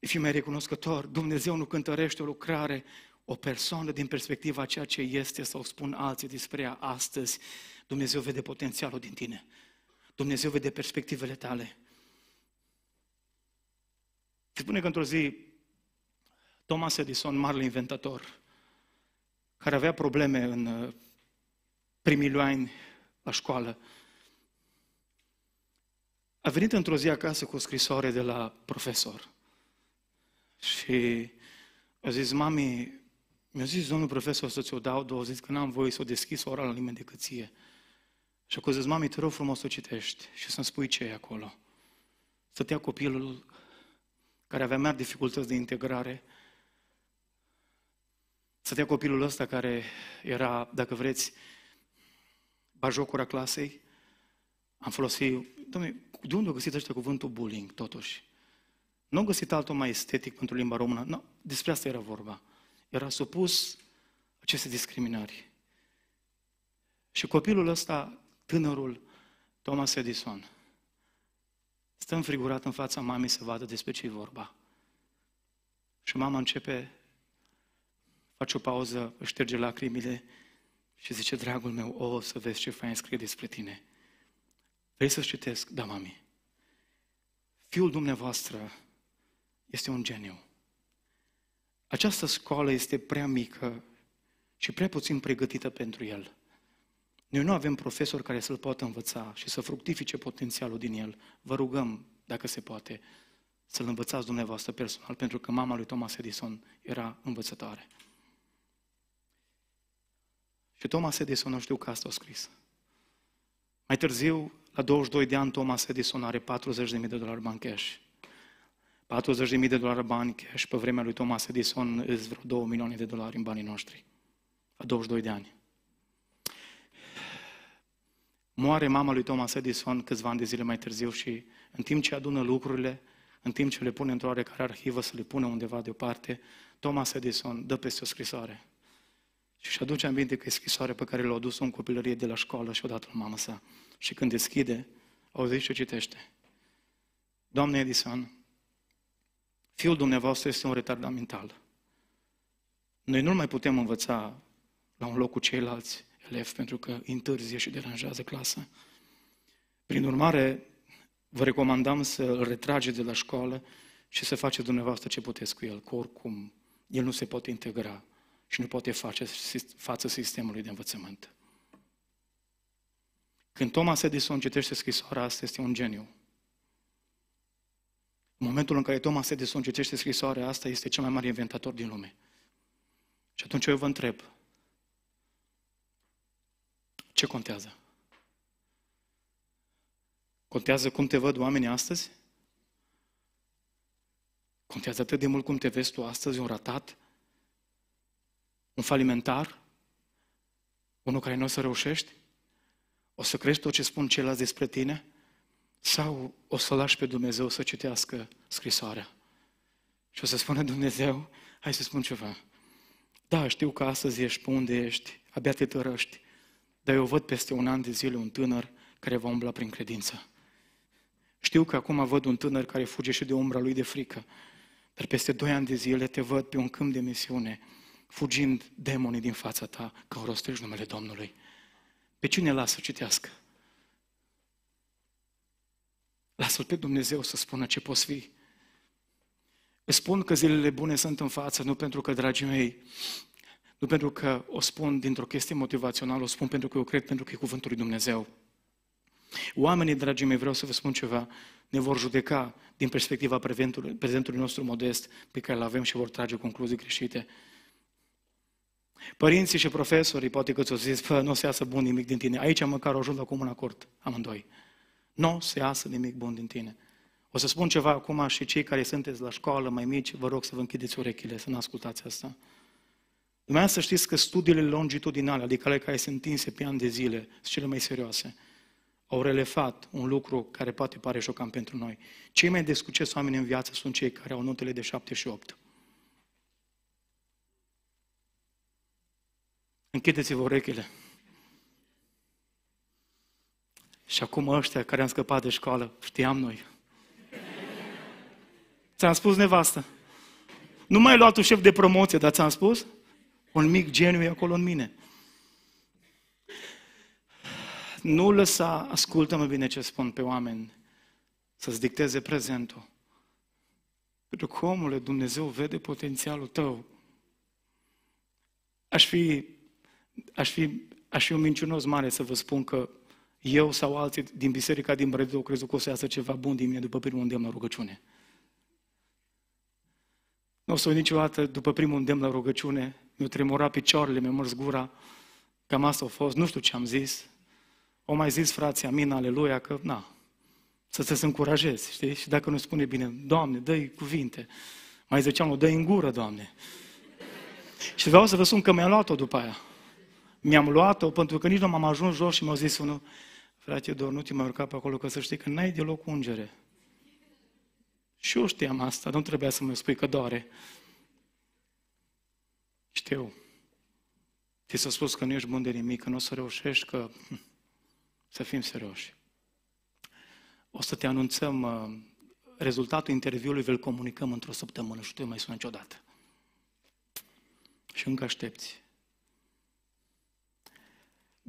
fii mai recunoscător, Dumnezeu nu cântărește o lucrare, o persoană din perspectiva ceea ce este sau spun alții despre ea astăzi. Dumnezeu vede potențialul din tine. Dumnezeu vede perspectivele tale. Se spune că într-o zi Thomas Edison, marele inventator, care avea probleme în uh, primii lui ani la școală, a venit într-o zi acasă cu o scrisoare de la profesor. Și a zis, mami, mi-a zis domnul profesor să ți-o dau două, zis că n-am voie să o deschis ora la nimeni decât ție. Și a zis, mami, te rog frumos să o citești și să-mi spui ce e acolo. Stătea copilul care avea mari dificultăți de integrare, stătea copilul ăsta care era, dacă vreți, bajocura clasei, am folosit, domnule, de unde a găsit ăștia cuvântul bullying, totuși? Nu au găsit altul mai estetic pentru limba română. No, despre asta era vorba. Era supus aceste discriminări. Și copilul ăsta, tânărul Thomas Edison, stă înfrigurat în fața mamei să vadă despre ce e vorba. Și mama începe, face o pauză, își șterge lacrimile și zice, dragul meu, o, oh, să vezi ce fain scrie despre tine. Vrei să-ți citesc? Da, mami. Fiul dumneavoastră este un geniu. Această școală este prea mică și prea puțin pregătită pentru el. Noi nu avem profesor care să-l poată învăța și să fructifice potențialul din el. Vă rugăm, dacă se poate, să-l învățați dumneavoastră personal, pentru că mama lui Thomas Edison era învățătoare. Și Thomas Edison, nu știu că asta a scris. Mai târziu, la 22 de ani, Thomas Edison are 40.000 de dolari bancheși. 40.000 de dolari bani cash pe vremea lui Thomas Edison îți vreo 2 milioane de dolari în banii noștri. La 22 de ani. Moare mama lui Thomas Edison câțiva ani de zile mai târziu și în timp ce adună lucrurile, în timp ce le pune într-o oarecare arhivă să le pune undeva deoparte, Thomas Edison dă peste o scrisoare. Și își aduce aminte că e scrisoare pe care l-a adus în copilărie de la școală și o dată la mama sa. Și când deschide, auzi și citește. Doamne Edison, Fiul dumneavoastră este un retardat mental. Noi nu-l mai putem învăța la un loc cu ceilalți elevi, pentru că întârzie și deranjează clasa. Prin urmare, vă recomandam să îl retrageți de la școală și să faceți dumneavoastră ce puteți cu el, că oricum el nu se poate integra și nu poate face față sistemului de învățământ. Când Thomas Edison citește scrisoarea asta, este un geniu. În momentul în care Thomas se citește scrisoarea asta, este cel mai mare inventator din lume. Și atunci eu vă întreb, ce contează? Contează cum te văd oamenii astăzi? Contează atât de mult cum te vezi tu astăzi, un ratat, un falimentar, unul care nu o să reușești? O să crezi tot ce spun ceilalți despre tine? Sau o să lași pe Dumnezeu să citească scrisoarea? Și o să spună Dumnezeu, hai să spun ceva. Da, știu că astăzi ești pe unde ești, abia te tărăști, dar eu văd peste un an de zile un tânăr care va umbla prin credință. Știu că acum văd un tânăr care fuge și de umbra lui de frică, dar peste doi ani de zile te văd pe un câmp de misiune, fugind demonii din fața ta, că rostești numele Domnului. Pe cine lasă citească? Lasă-L pe Dumnezeu să spună ce poți fi. Îți spun că zilele bune sunt în față, nu pentru că, dragii mei, nu pentru că o spun dintr-o chestie motivațională, o spun pentru că eu cred, pentru că e cuvântul lui Dumnezeu. Oamenii, dragii mei, vreau să vă spun ceva, ne vor judeca din perspectiva prezentului, prezentului nostru modest pe care îl avem și vor trage concluzii greșite. Părinții și profesorii poate că ți-au zis, nu o să iasă bun nimic din tine. Aici măcar ajung la comun acord, amândoi. Nu o să iasă nimic bun din tine. O să spun ceva acum și cei care sunteți la școală, mai mici, vă rog să vă închideți urechile, să nu ascultați asta. Dumneavoastră știți că studiile longitudinale, adică ale care sunt întinse pe ani de zile, sunt cele mai serioase, au relefat un lucru care poate pare șocant pentru noi. Cei mai descuceți oameni în viață sunt cei care au notele de 7 și 8. Închideți-vă urechile. Și acum ăștia care am scăpat de școală, știam noi. Ți-am spus, nevastă, nu mai ai luat un șef de promoție, dar ți-am spus? Un mic geniu e acolo în mine. Nu lăsa, ascultă-mă bine ce spun pe oameni, să-ți dicteze prezentul. Pentru că, omule, Dumnezeu vede potențialul tău. Aș fi, aș fi, aș fi un minciunos mare să vă spun că eu sau alții din biserica din Brădeu au crezut că o să iasă ceva bun din mine după primul îndemn la rugăciune. Nu o să niciodată, după primul îndemn la rugăciune, mi-o tremura picioarele, mi-a mărs gura, cam asta a fost, nu știu ce am zis. O mai zis frații, amin, aleluia, că na, să se încurajezi, știi? Și dacă nu spune bine, Doamne, dă-i cuvinte. Mai ziceam, o dă în gură, Doamne. Și vreau să vă spun că mi-am luat-o după aia. Mi-am luat-o pentru că nici nu m-am ajuns jos și mi-au zis unul, frate, doar nu te mai urca pe acolo, că să știi că n-ai deloc ungere. Și eu știam asta, nu trebuia să mă spui că doare. Știu. Ți s-a spus că nu ești bun de nimic, că nu o să reușești, că... Să fim serioși. O să te anunțăm uh, rezultatul interviului, Vei comunicăm într-o săptămână și tu mai sună niciodată. Și încă aștepți.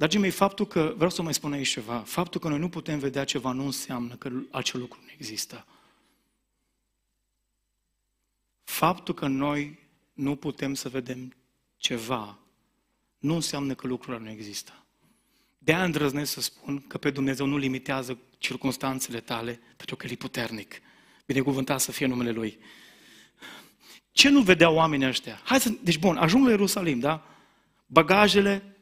Dragii mei, faptul că, vreau să mai spun aici ceva, faptul că noi nu putem vedea ceva nu înseamnă că acel lucru nu există. Faptul că noi nu putem să vedem ceva nu înseamnă că lucrurile nu există. De aia îndrăznesc să spun că pe Dumnezeu nu limitează circunstanțele tale pentru că El e puternic. Binecuvântat să fie numele Lui. Ce nu vedeau oamenii ăștia? Hai să, deci bun, ajung la Ierusalim, da? Bagajele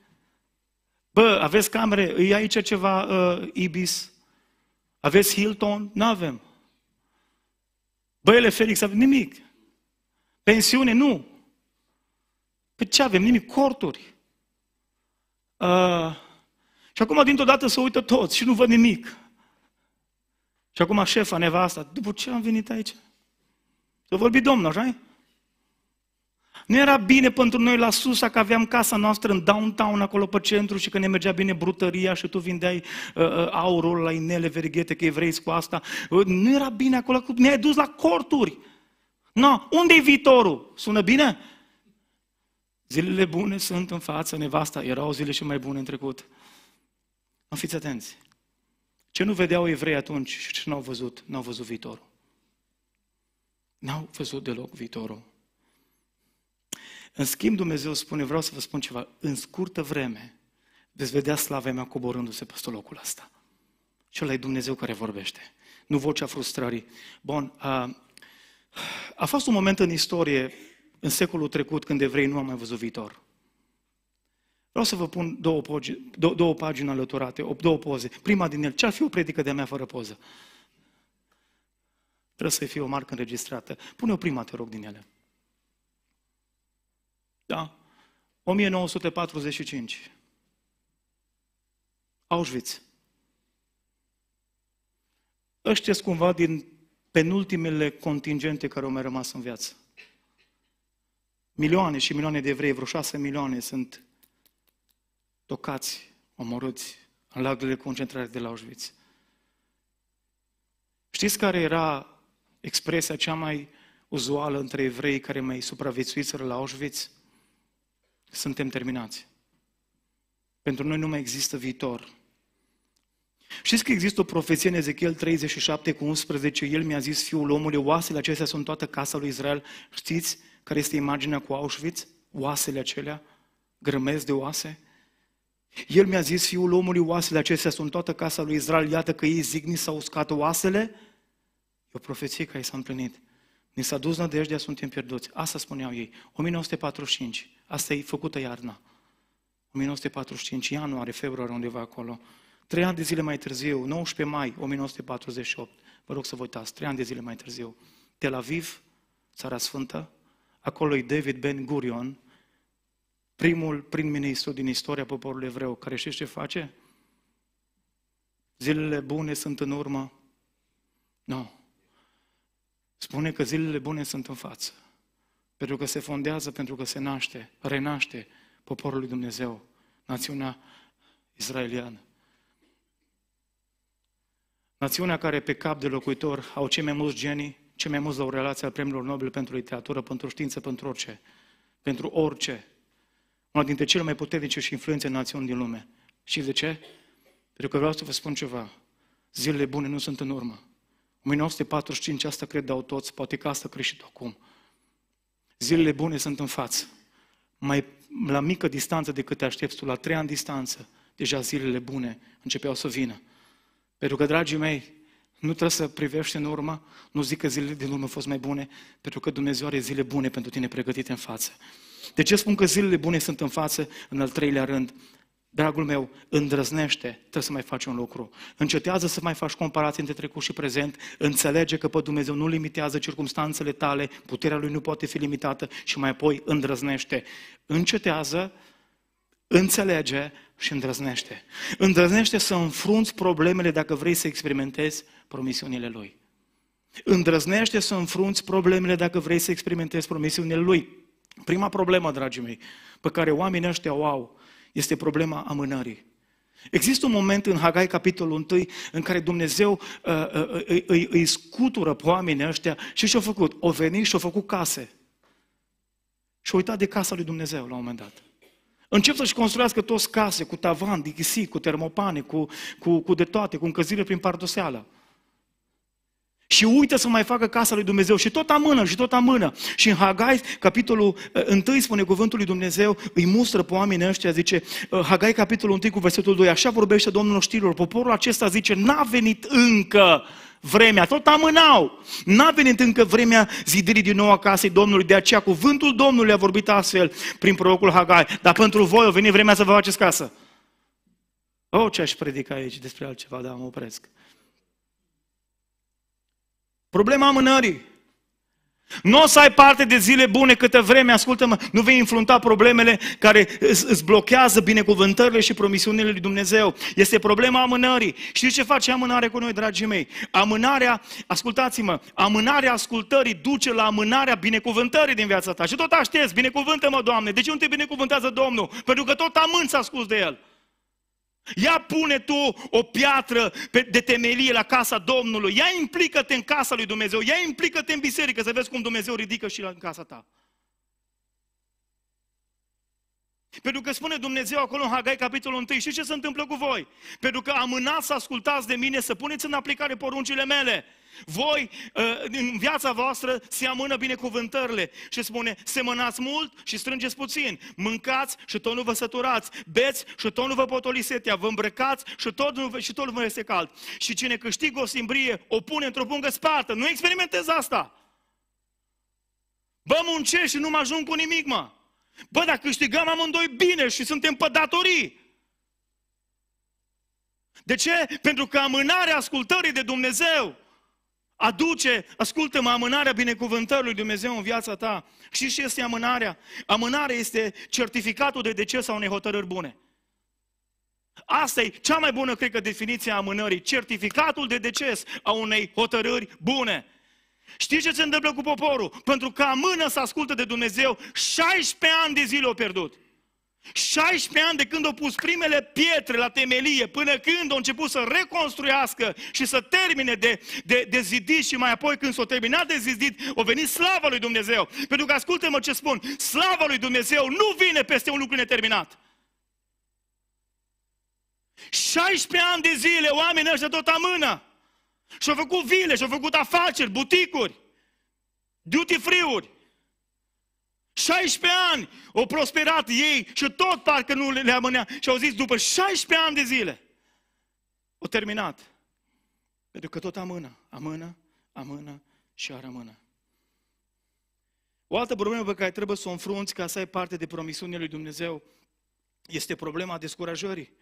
Bă, aveți camere? E aici ceva uh, Ibis? Aveți Hilton? Nu avem. Băiele Felix, avem nimic. Pensiune? Nu. Pe păi ce avem? Nimic. Corturi. Uh, și acum dintr-o dată se uită toți și nu văd nimic. Și acum șefa, nevasta, după ce am venit aici? Să vorbi Domnul, așa nu era bine pentru noi la Susa că aveam casa noastră în downtown, acolo pe centru și că ne mergea bine brutăria și tu vindeai uh, uh, aurul la inele verghete, că evrei cu asta. Uh, nu era bine acolo, ne-ai dus la corturi. No, unde e viitorul? Sună bine? Zilele bune sunt în față, nevasta. Erau zile și mai bune în trecut. Mă fiți atenți. Ce nu vedeau evrei atunci și ce n-au văzut? N-au văzut viitorul. N-au văzut deloc viitorul. În schimb, Dumnezeu spune, vreau să vă spun ceva, în scurtă vreme veți vedea slava mea coborându-se peste locul ăsta. Și ăla e Dumnezeu care vorbește. Nu vocea frustrării. Bun, a, a fost un moment în istorie, în secolul trecut, când evrei nu au mai văzut viitor. Vreau să vă pun două, pogi, două, două pagini alăturate, două poze. Prima din el, ce-ar fi o predică de-a mea fără poză? Trebuie să fie o marcă înregistrată. Pune o prima, te rog, din ele. Da. 1945. Auschwitz. Ăștia cumva din penultimele contingente care au mai rămas în viață. Milioane și milioane de evrei, vreo șase milioane, sunt tocați, omorâți în lagurile concentrare de la Auschwitz. Știți care era expresia cea mai uzuală între evrei care mai supraviețuiseră la Auschwitz? suntem terminați. Pentru noi nu mai există viitor. Știți că există o profeție în Ezechiel 37 cu 11, el mi-a zis, fiul omului, oasele acestea sunt toată casa lui Israel. Știți care este imaginea cu Auschwitz? Oasele acelea, grămezi de oase? El mi-a zis, fiul omului, oasele acestea sunt toată casa lui Israel, iată că ei zigni s-au uscat oasele. E o profeție care s-a împlinit. Ni s-a dus nădejdea, suntem pierduți. Asta spuneau ei. 1945. Asta e făcută iarna. 1945, ianuarie, februarie, undeva acolo. Trei ani de zile mai târziu, 19 mai 1948, vă rog să vă uitați, trei ani de zile mai târziu, Tel Aviv, Țara Sfântă, acolo e David Ben Gurion, primul prim-ministru din istoria poporului evreu, care știți ce face? Zilele bune sunt în urmă? Nu. No. Spune că zilele bune sunt în față pentru că se fondează, pentru că se naște, renaște poporul lui Dumnezeu, națiunea israeliană. Națiunea care pe cap de locuitor au cei mai mulți genii, cei mai mulți relația al premiilor Nobel pentru literatură, pentru știință, pentru orice. Pentru orice. Una dintre cele mai puternice și influențe națiuni din lume. Și de ce? Pentru că vreau să vă spun ceva. Zilele bune nu sunt în urmă. 1945, asta cred dau toți, poate că asta crește acum. Zilele bune sunt în față. Mai la mică distanță decât te aștepți tu, la trei ani distanță, deja zilele bune începeau să vină. Pentru că, dragii mei, nu trebuie să privești în urmă, nu zic că zilele din urmă au fost mai bune, pentru că Dumnezeu are zile bune pentru tine pregătite în față. De ce spun că zilele bune sunt în față? În al treilea rând, Dragul meu, îndrăznește, trebuie să mai faci un lucru. Încetează să mai faci comparații între trecut și prezent, înțelege că pe Dumnezeu nu limitează circumstanțele tale, puterea Lui nu poate fi limitată și mai apoi îndrăznește. Încetează, înțelege și îndrăznește. Îndrăznește să înfrunți problemele dacă vrei să experimentezi promisiunile Lui. Îndrăznește să înfrunți problemele dacă vrei să experimentezi promisiunile Lui. Prima problemă, dragii mei, pe care oamenii ăștia o au, este problema amânării. Există un moment în Hagai, capitolul 1, în care Dumnezeu uh, uh, îi, îi, îi scutură pe oamenii ăștia și ce-au făcut? O venit și au făcut case. Și au uitat de casa lui Dumnezeu la un moment dat. Încep să-și construiască toți case, cu tavan, dichisi, cu termopane, cu, cu, cu de toate, cu încălzire prin pardoseală și uită să mai facă casa lui Dumnezeu și tot amână, și tot amână. Și în Hagai, capitolul 1, eh, spune cuvântul lui Dumnezeu, îi mustră pe oamenii ăștia, zice, eh, Hagai, capitolul 1 cu versetul 2, așa vorbește Domnul știrilor, poporul acesta zice, n-a venit încă vremea, tot amânau. N-a venit încă vremea zidirii din nou a casei Domnului, de aceea cuvântul Domnului a vorbit astfel prin prorocul Hagai, dar pentru voi a venit vremea să vă faceți casă. O, oh, ce aș predica aici despre altceva, dar mă opresc. Problema amânării. Nu o să ai parte de zile bune câtă vreme, ascultă-mă, nu vei înfrunta problemele care îți blochează binecuvântările și promisiunile lui Dumnezeu. Este problema amânării. Știți ce face amânarea cu noi, dragii mei? Amânarea, ascultați-mă, amânarea ascultării duce la amânarea binecuvântării din viața ta. Și tot aștepți, binecuvântă-mă, Doamne. De ce nu te binecuvântează Domnul? Pentru că tot amânți ascult de El. Ia pune tu o piatră de temelie la casa Domnului. Ia implică-te în casa lui Dumnezeu. Ia implică-te în biserică să vezi cum Dumnezeu ridică și în casa ta. Pentru că spune Dumnezeu acolo în Hagai, capitolul 1, și ce se întâmplă cu voi? Pentru că amânați să ascultați de mine, să puneți în aplicare poruncile mele. Voi, uh, în viața voastră, se amână binecuvântările și spune, semănați mult și strângeți puțin, mâncați și tot nu vă săturați, beți și tot nu vă potoli setea, vă îmbrăcați și tot nu, și tot nu vă este cald. Și cine câștigă o simbrie, o pune într-o pungă spartă. Nu experimentezi asta! Bă, muncești și nu mă ajung cu nimic, mă! Bă, dacă câștigăm amândoi bine și suntem pe datorii, de ce? Pentru că amânarea ascultării de Dumnezeu Aduce, ascultă-mă, amânarea binecuvântării lui Dumnezeu în viața ta. Și ce este amânarea? Amânarea este certificatul de deces a unei hotărâri bune. Asta e cea mai bună, cred că, definiție a amânării. Certificatul de deces a unei hotărâri bune. Știi ce se întâmplă cu poporul? Pentru că amână să ascultă de Dumnezeu, 16 ani de zile au pierdut. 16 ani de când au pus primele pietre la temelie, până când au început să reconstruiască și să termine de, de, de zidit și mai apoi când s-au terminat de zidit, o venit slava lui Dumnezeu. Pentru că ascultă-mă ce spun, slava lui Dumnezeu nu vine peste un lucru neterminat. 16 ani de zile oamenii ăștia tot amână. Și-au făcut vile, și-au făcut afaceri, buticuri, duty free-uri. 16 ani au prosperat ei și tot parcă nu le amânea. Și au zis, după 16 ani de zile, o terminat. Pentru că tot amână, amână, amână și ar amână. O altă problemă pe care trebuie să o înfrunți ca să ai parte de promisiunile lui Dumnezeu este problema descurajării.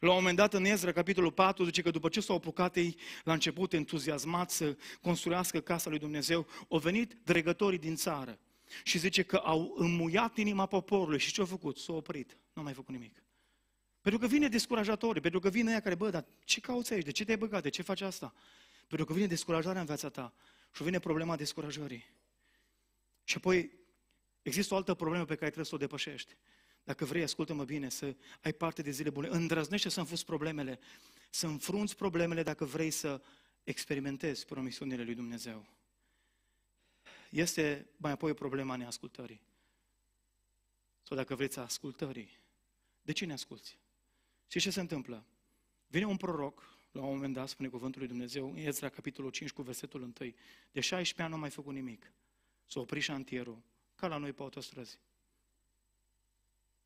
La un moment dat în Ezra, capitolul 4, zice că după ce s-au apucat ei la început entuziasmat să construiască casa lui Dumnezeu, au venit dregătorii din țară și zice că au înmuiat inima poporului. Și ce au făcut? S-au oprit. Nu au mai făcut nimic. Pentru că vine descurajatorii, pentru că vine aia care, bă, dar ce cauți aici? De ce te-ai băgat? De ce faci asta? Pentru că vine descurajarea în viața ta și vine problema descurajării. Și apoi există o altă problemă pe care trebuie să o depășești. Dacă vrei, ascultă-mă bine, să ai parte de zile bune. Îndrăznește să înfruți problemele. Să înfrunți problemele dacă vrei să experimentezi promisiunile lui Dumnezeu. Este mai apoi problema neascultării. Sau dacă vreți, a ascultării. De ce ne asculți? Și ce se întâmplă? Vine un proroc, la un moment dat spune cuvântul lui Dumnezeu, în Ezra, capitolul 5, cu versetul 1, de 16 ani nu a mai făcut nimic. S-a oprit șantierul, ca la noi pe autostrăzi.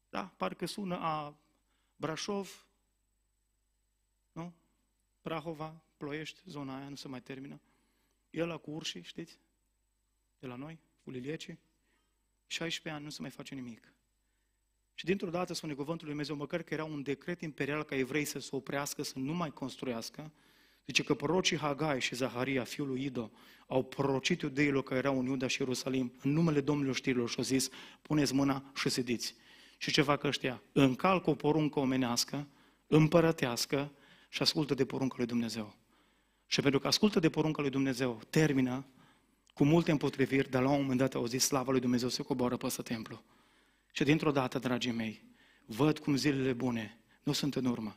Da, parcă sună a Brașov, nu? Prahova, Ploiești, zona aia nu se mai termină. El cu urșii, știți? de la noi, Ulilieci, 16 ani nu se mai face nimic. Și dintr-o dată spune cuvântul lui Dumnezeu, măcar că era un decret imperial ca evrei să se oprească, să nu mai construiască, zice că prorocii Hagai și Zaharia, fiul lui Ido, au prorocit iudeilor care erau în Iuda și Ierusalim, în numele Domnului știrilor și au zis, puneți mâna și sediți. Și ce fac ăștia? Încalcă o poruncă omenească, împărătească și ascultă de porunca lui Dumnezeu. Și pentru că ascultă de porunca lui Dumnezeu, termină cu multe împotriviri, dar la un moment dat au zis, slava lui Dumnezeu se coboară peste templu. Și dintr-o dată, dragii mei, văd cum zilele bune nu sunt în urmă,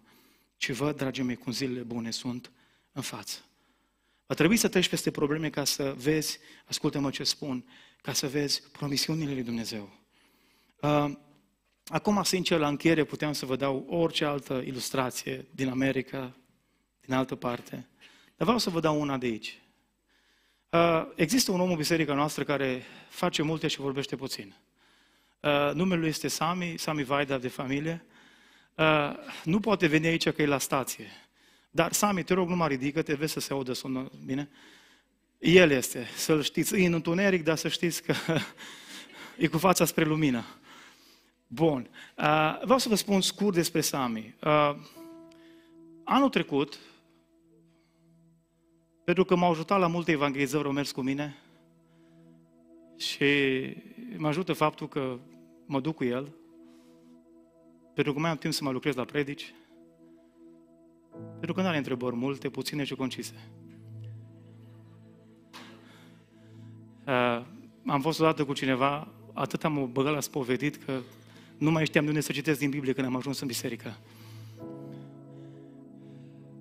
ci văd, dragii mei, cum zilele bune sunt în față. Va trebui să treci peste probleme ca să vezi, ascultă-mă ce spun, ca să vezi promisiunile lui Dumnezeu. Uh, acum, sincer, la încheiere puteam să vă dau orice altă ilustrație din America, din altă parte, dar vreau să vă dau una de aici. Uh, există un om în biserica noastră care face multe și vorbește puțin. Uh, numele lui este Sami, Sami Vaida de familie. Uh, nu poate veni aici că e la stație. Dar, Sami, te rog, nu mă ridică, te vezi să se audă sună bine. El este, să-l știți. E în întuneric, dar să știți că e cu fața spre lumină. Bun. Vreau să vă spun scurt despre Sami. Anul trecut, pentru că m-au ajutat la multe evanghelizări, au mers cu mine și mă ajută faptul că mă duc cu el, pentru că mai am timp să mă lucrez la predici, pentru că nu are întrebări multe, puține și concise. Uh, am fost odată cu cineva, atât am băgat la spovedit că nu mai știam de unde să citesc din Biblie când am ajuns în biserică.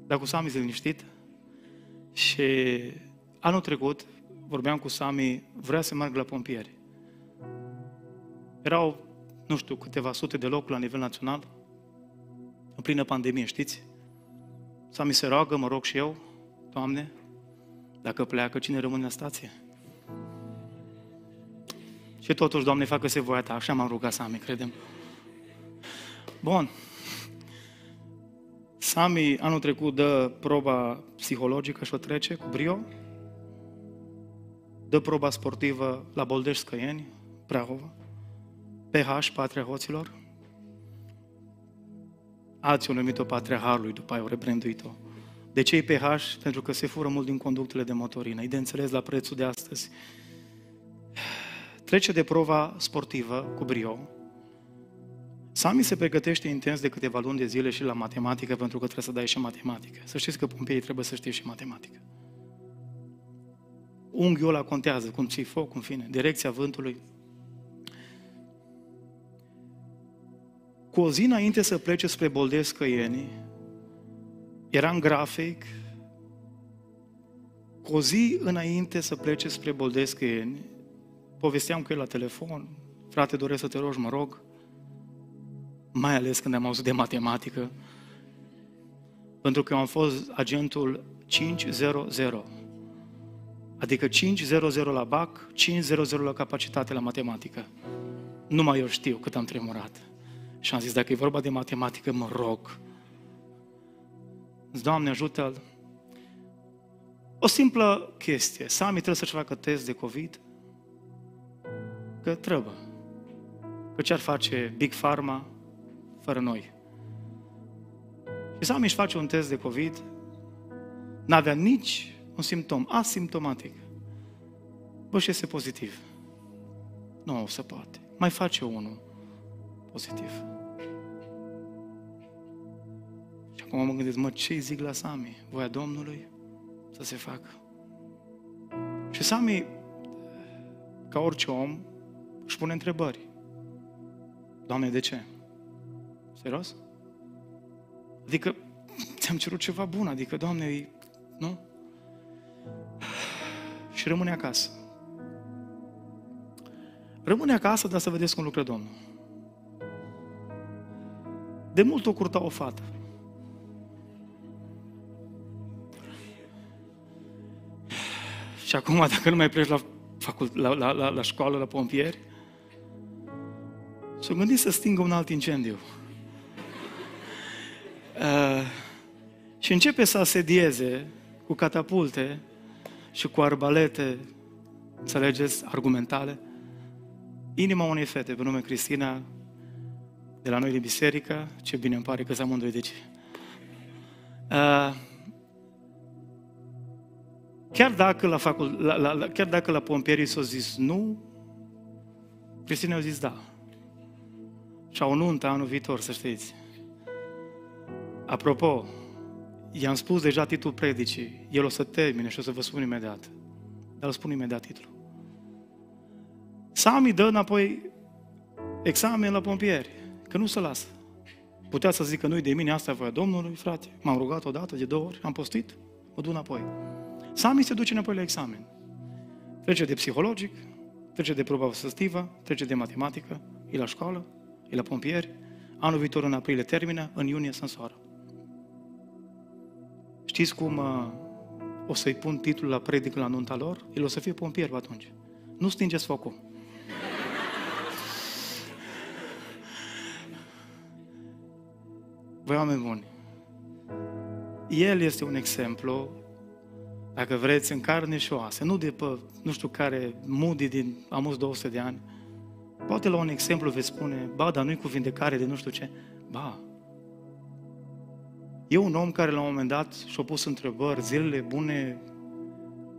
Dar cu Sami liniștit, și anul trecut vorbeam cu Sami, vrea să meargă la pompieri. Erau, nu știu, câteva sute de locuri la nivel național, în plină pandemie, știți? Sami se roagă, mă rog și eu, Doamne, dacă pleacă, cine rămâne la stație? Și totuși, Doamne, facă-se voia ta. Așa m-am rugat, Sami, credem. Bun. Sami anul trecut dă proba psihologică și o trece cu brio, dă proba sportivă la Boldești Scăieni, Preahova. PH, Patria Hoților. Alții au numit-o Patria Harului, după aia au rebranduit-o. De ce e PH? Pentru că se fură mult din conductele de motorină. E de înțeles la prețul de astăzi. Trece de prova sportivă cu brio, Sami se pregătește intens de câteva luni de zile și la matematică, pentru că trebuie să dai și matematică. Să știți că pompierii trebuie să știe și matematică. Unghiul ăla contează, cum ții foc, în fine, direcția vântului. Cu o zi înainte să plece spre Boldesc Căienii, era în grafic, cu o zi înainte să plece spre Boldesc Căienii, povesteam cu el la telefon, frate, doresc să te rogi, mă rog, mai ales când am auzit de matematică, pentru că eu am fost agentul 500, adică 500 la BAC, 500 la capacitate la matematică. Numai eu știu cât am tremurat. Și am zis, dacă e vorba de matematică, mă rog. Doamne, ajută-l. O simplă chestie. Sami trebuie să-și facă test de COVID? Că trebuie. Că ce-ar face Big Pharma? fără noi. Și Sami își face un test de COVID, n-avea nici un simptom, asimptomatic. Bă, și este pozitiv. Nu se poate. Mai face unul pozitiv. Și acum mă gândesc, mă, ce zic la Sami? Voia Domnului să se facă. Și Sami, ca orice om, își pune întrebări. Doamne, de ce? Serios? Adică ți-am cerut ceva bun, adică, Doamne, nu? Și rămâne acasă. Rămâne acasă, dar să vedeți cum lucră Domnul. De mult o curta o fată. Și acum, dacă nu mai pleci la, facult, la, la, la, la școală, la pompieri, să o să stingă un alt incendiu. Eh, și începe să asedieze cu catapulte și cu arbalete, înțelegeți, argumentale, inima unei fete pe nume Cristina, de la noi din biserică, ce bine îmi pare că sunt amândoi, deci... Uh, chiar dacă la, facul, la, la, la, chiar dacă la pompierii s-au zis nu, Cristina a zis da. Și au nuntă anul viitor, să știți. Apropo, i-am spus deja titlul predicii. El o să termine și o să vă spun imediat. Dar îl spun imediat titlul. Sami dă înapoi examen la pompieri, că nu se lasă. Putea să zică, nu-i de mine, asta voia Domnului, frate. M-am rugat odată, de două ori, am postit, mă duc înapoi. Sami se duce înapoi la examen. Trece de psihologic, trece de proba săstivă, trece de matematică, e la școală, e la pompieri, anul viitor în aprilie termină, în iunie se însoară. Știți cum uh, o să-i pun titlul la predic la nunta lor? El o să fie pompier atunci. Nu stingeți focul. Voi oameni buni, el este un exemplu, dacă vreți, în carne și oase, nu de pe, nu știu care, mudi din amus 200 de ani. Poate la un exemplu veți spune, ba, dar nu-i cu vindecare de nu știu ce. Ba, E un om care la un moment dat și-a pus întrebări, zilele bune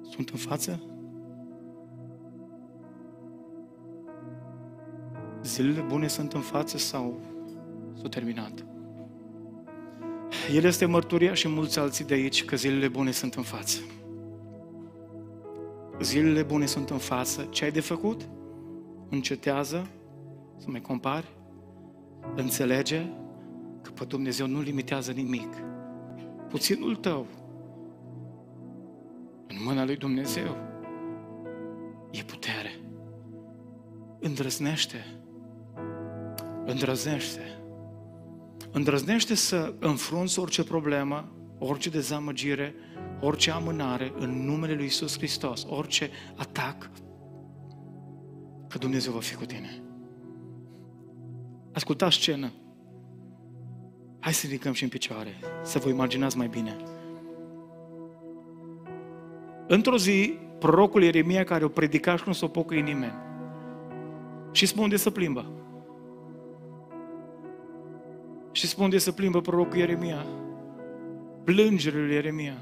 sunt în față? Zilele bune sunt în față sau s-au terminat? El este mărturia și mulți alții de aici că zilele bune sunt în față. Zilele bune sunt în față. Ce ai de făcut? Încetează să mai compari, înțelege pe Dumnezeu nu limitează nimic. Puținul tău în mâna lui Dumnezeu e putere. Îndrăznește. Îndrăznește. Îndrăznește să înfrunți orice problemă, orice dezamăgire, orice amânare în numele lui Isus Hristos, orice atac, că Dumnezeu va fi cu tine. Ascultați scenă. Hai să ridicăm și în picioare, să vă imaginați mai bine. Într-o zi, prorocul Ieremia, care o predica și nu s-o pocăi nimeni, și spune unde să plimbă. Și spune unde să plimbă prorocul Ieremia. Plângerile lui Ieremia.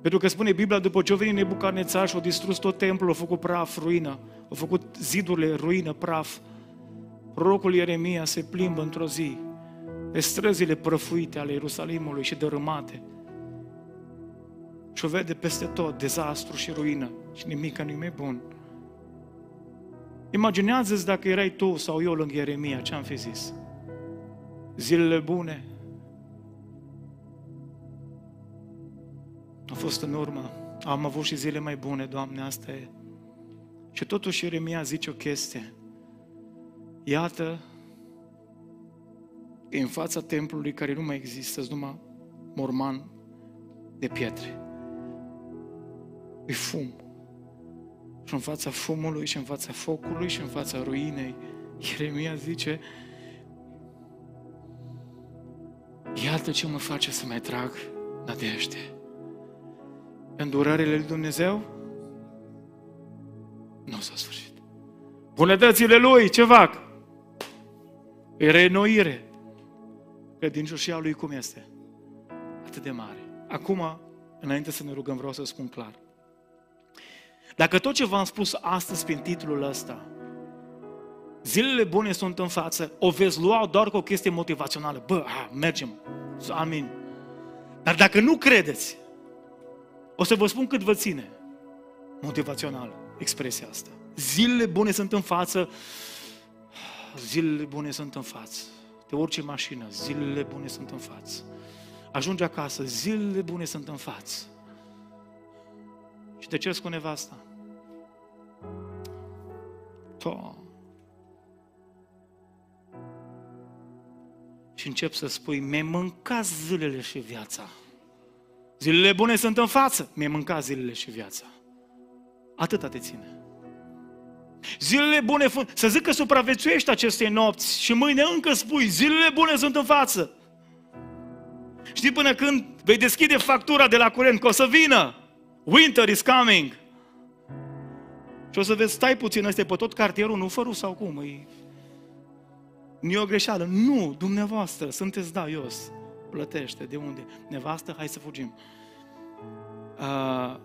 Pentru că spune Biblia, după ce a venit nebucarnețaș, și a distrus tot templul, a făcut praf, ruină, a făcut zidurile, ruină, praf, Procul Ieremia se plimbă într-o zi pe străzile prăfuite ale Ierusalimului și dărâmate și o vede peste tot dezastru și ruină și nimic nu mai bun. Imaginează-ți dacă erai tu sau eu lângă Ieremia, ce am fi zis? Zilele bune au fost în urmă. Am avut și zile mai bune, Doamne, asta e. Și totuși Ieremia zice o chestie. Iată că în fața templului care nu mai există, sunt numai morman de pietre. E fum. Și în fața fumului, și în fața focului, și în fața ruinei, Ieremia zice, iată ce mă face să mai trag nădejde. Îndurările lui Dumnezeu nu s-au sfârșit. Bunătățile lui, ce fac? E reînnoire. Credincioșia lui cum este? Atât de mare. Acum, înainte să ne rugăm, vreau să spun clar. Dacă tot ce v-am spus astăzi prin titlul ăsta, zilele bune sunt în față, o veți lua doar cu o chestie motivațională. Bă, a, mergem, amin. Dar dacă nu credeți, o să vă spun cât vă ține motivațional expresia asta. Zilele bune sunt în față, zilele bune sunt în față. Te urci în mașină, zilele bune sunt în față. Ajungi acasă, zilele bune sunt în față. Și te ceri cu nevasta. To. Și încep să spui, mi-ai mâncat zilele și viața. Zilele bune sunt în față, mi-ai mâncat zilele și viața. Atâta te ține. Zilele bune, să zic că supraviețuiești acestei nopți și mâine încă spui, zilele bune sunt în față. Știi până când vei deschide factura de la curent, că o să vină. Winter is coming. Și o să vezi, stai puțin, este pe tot cartierul, nu fără sau cum, e... Nu e o greșeală. Nu, dumneavoastră, sunteți daios. Plătește. De unde? Nevastă, hai să fugim. Uh,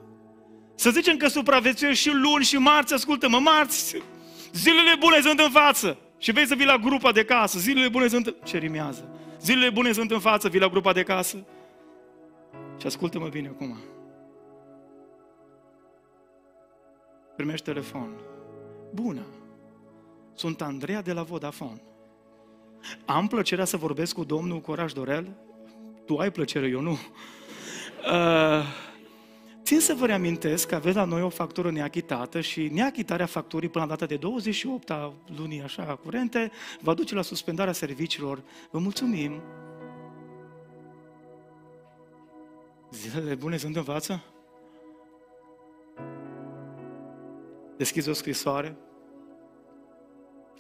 să zicem că supraviețuiești și luni și marți, ascultă-mă, marți, zilele bune sunt în față. Și vei să vii la grupa de casă, zilele bune sunt... Ce rimează? Zilele bune sunt în față, vii la grupa de casă. Și ascultă-mă bine acum. Primești telefon. Bună! Sunt Andreea de la Vodafone. Am plăcerea să vorbesc cu domnul Coraj Dorel? Tu ai plăcere, eu nu. Uh, Țin să vă reamintesc că aveți la noi o factură neachitată și neachitarea facturii până la data de 28 a lunii așa curente va duce la suspendarea serviciilor. Vă mulțumim! Zilele bune sunt în față? Deschizi o scrisoare?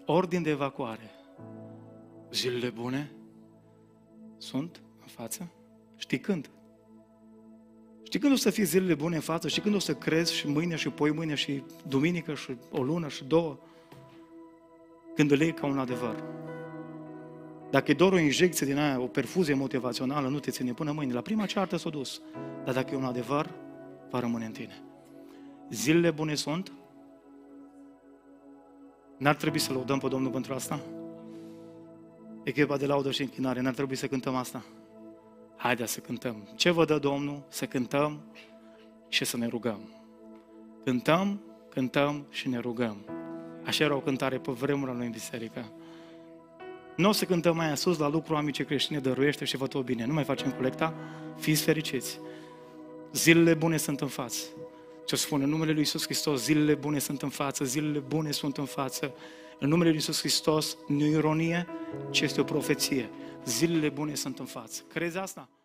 Ordin de evacuare. Zilele bune sunt în față? Știi când? Știi când o să fie zilele bune în față? Știi când o să crezi și mâine și poi mâine și duminică și o lună și două? Când îl iei ca un adevăr. Dacă e doar o injecție din aia, o perfuzie motivațională, nu te ține până mâine. La prima ceartă s-o dus. Dar dacă e un adevăr, va rămâne în tine. Zilele bune sunt? N-ar trebui să lăudăm pe Domnul pentru asta? Echipa de laudă și închinare, n-ar trebui să cântăm asta? Haideți să cântăm. Ce vă dă Domnul? Să cântăm și să ne rugăm. Cântăm, cântăm și ne rugăm. Așa era o cântare pe vremurile noi în biserică. Nu o să cântăm mai sus la lucru, amice creștine, dăruiește și vă tot bine. Nu mai facem colecta, fiți fericiți. Zilele bune sunt în față. Ce spune numele lui Iisus Hristos, zilele bune sunt în față, zilele bune sunt în față. În numele Lui Iisus Hristos nu ironie, ci este o profeție. Zilele bune sunt în față. Crezi asta?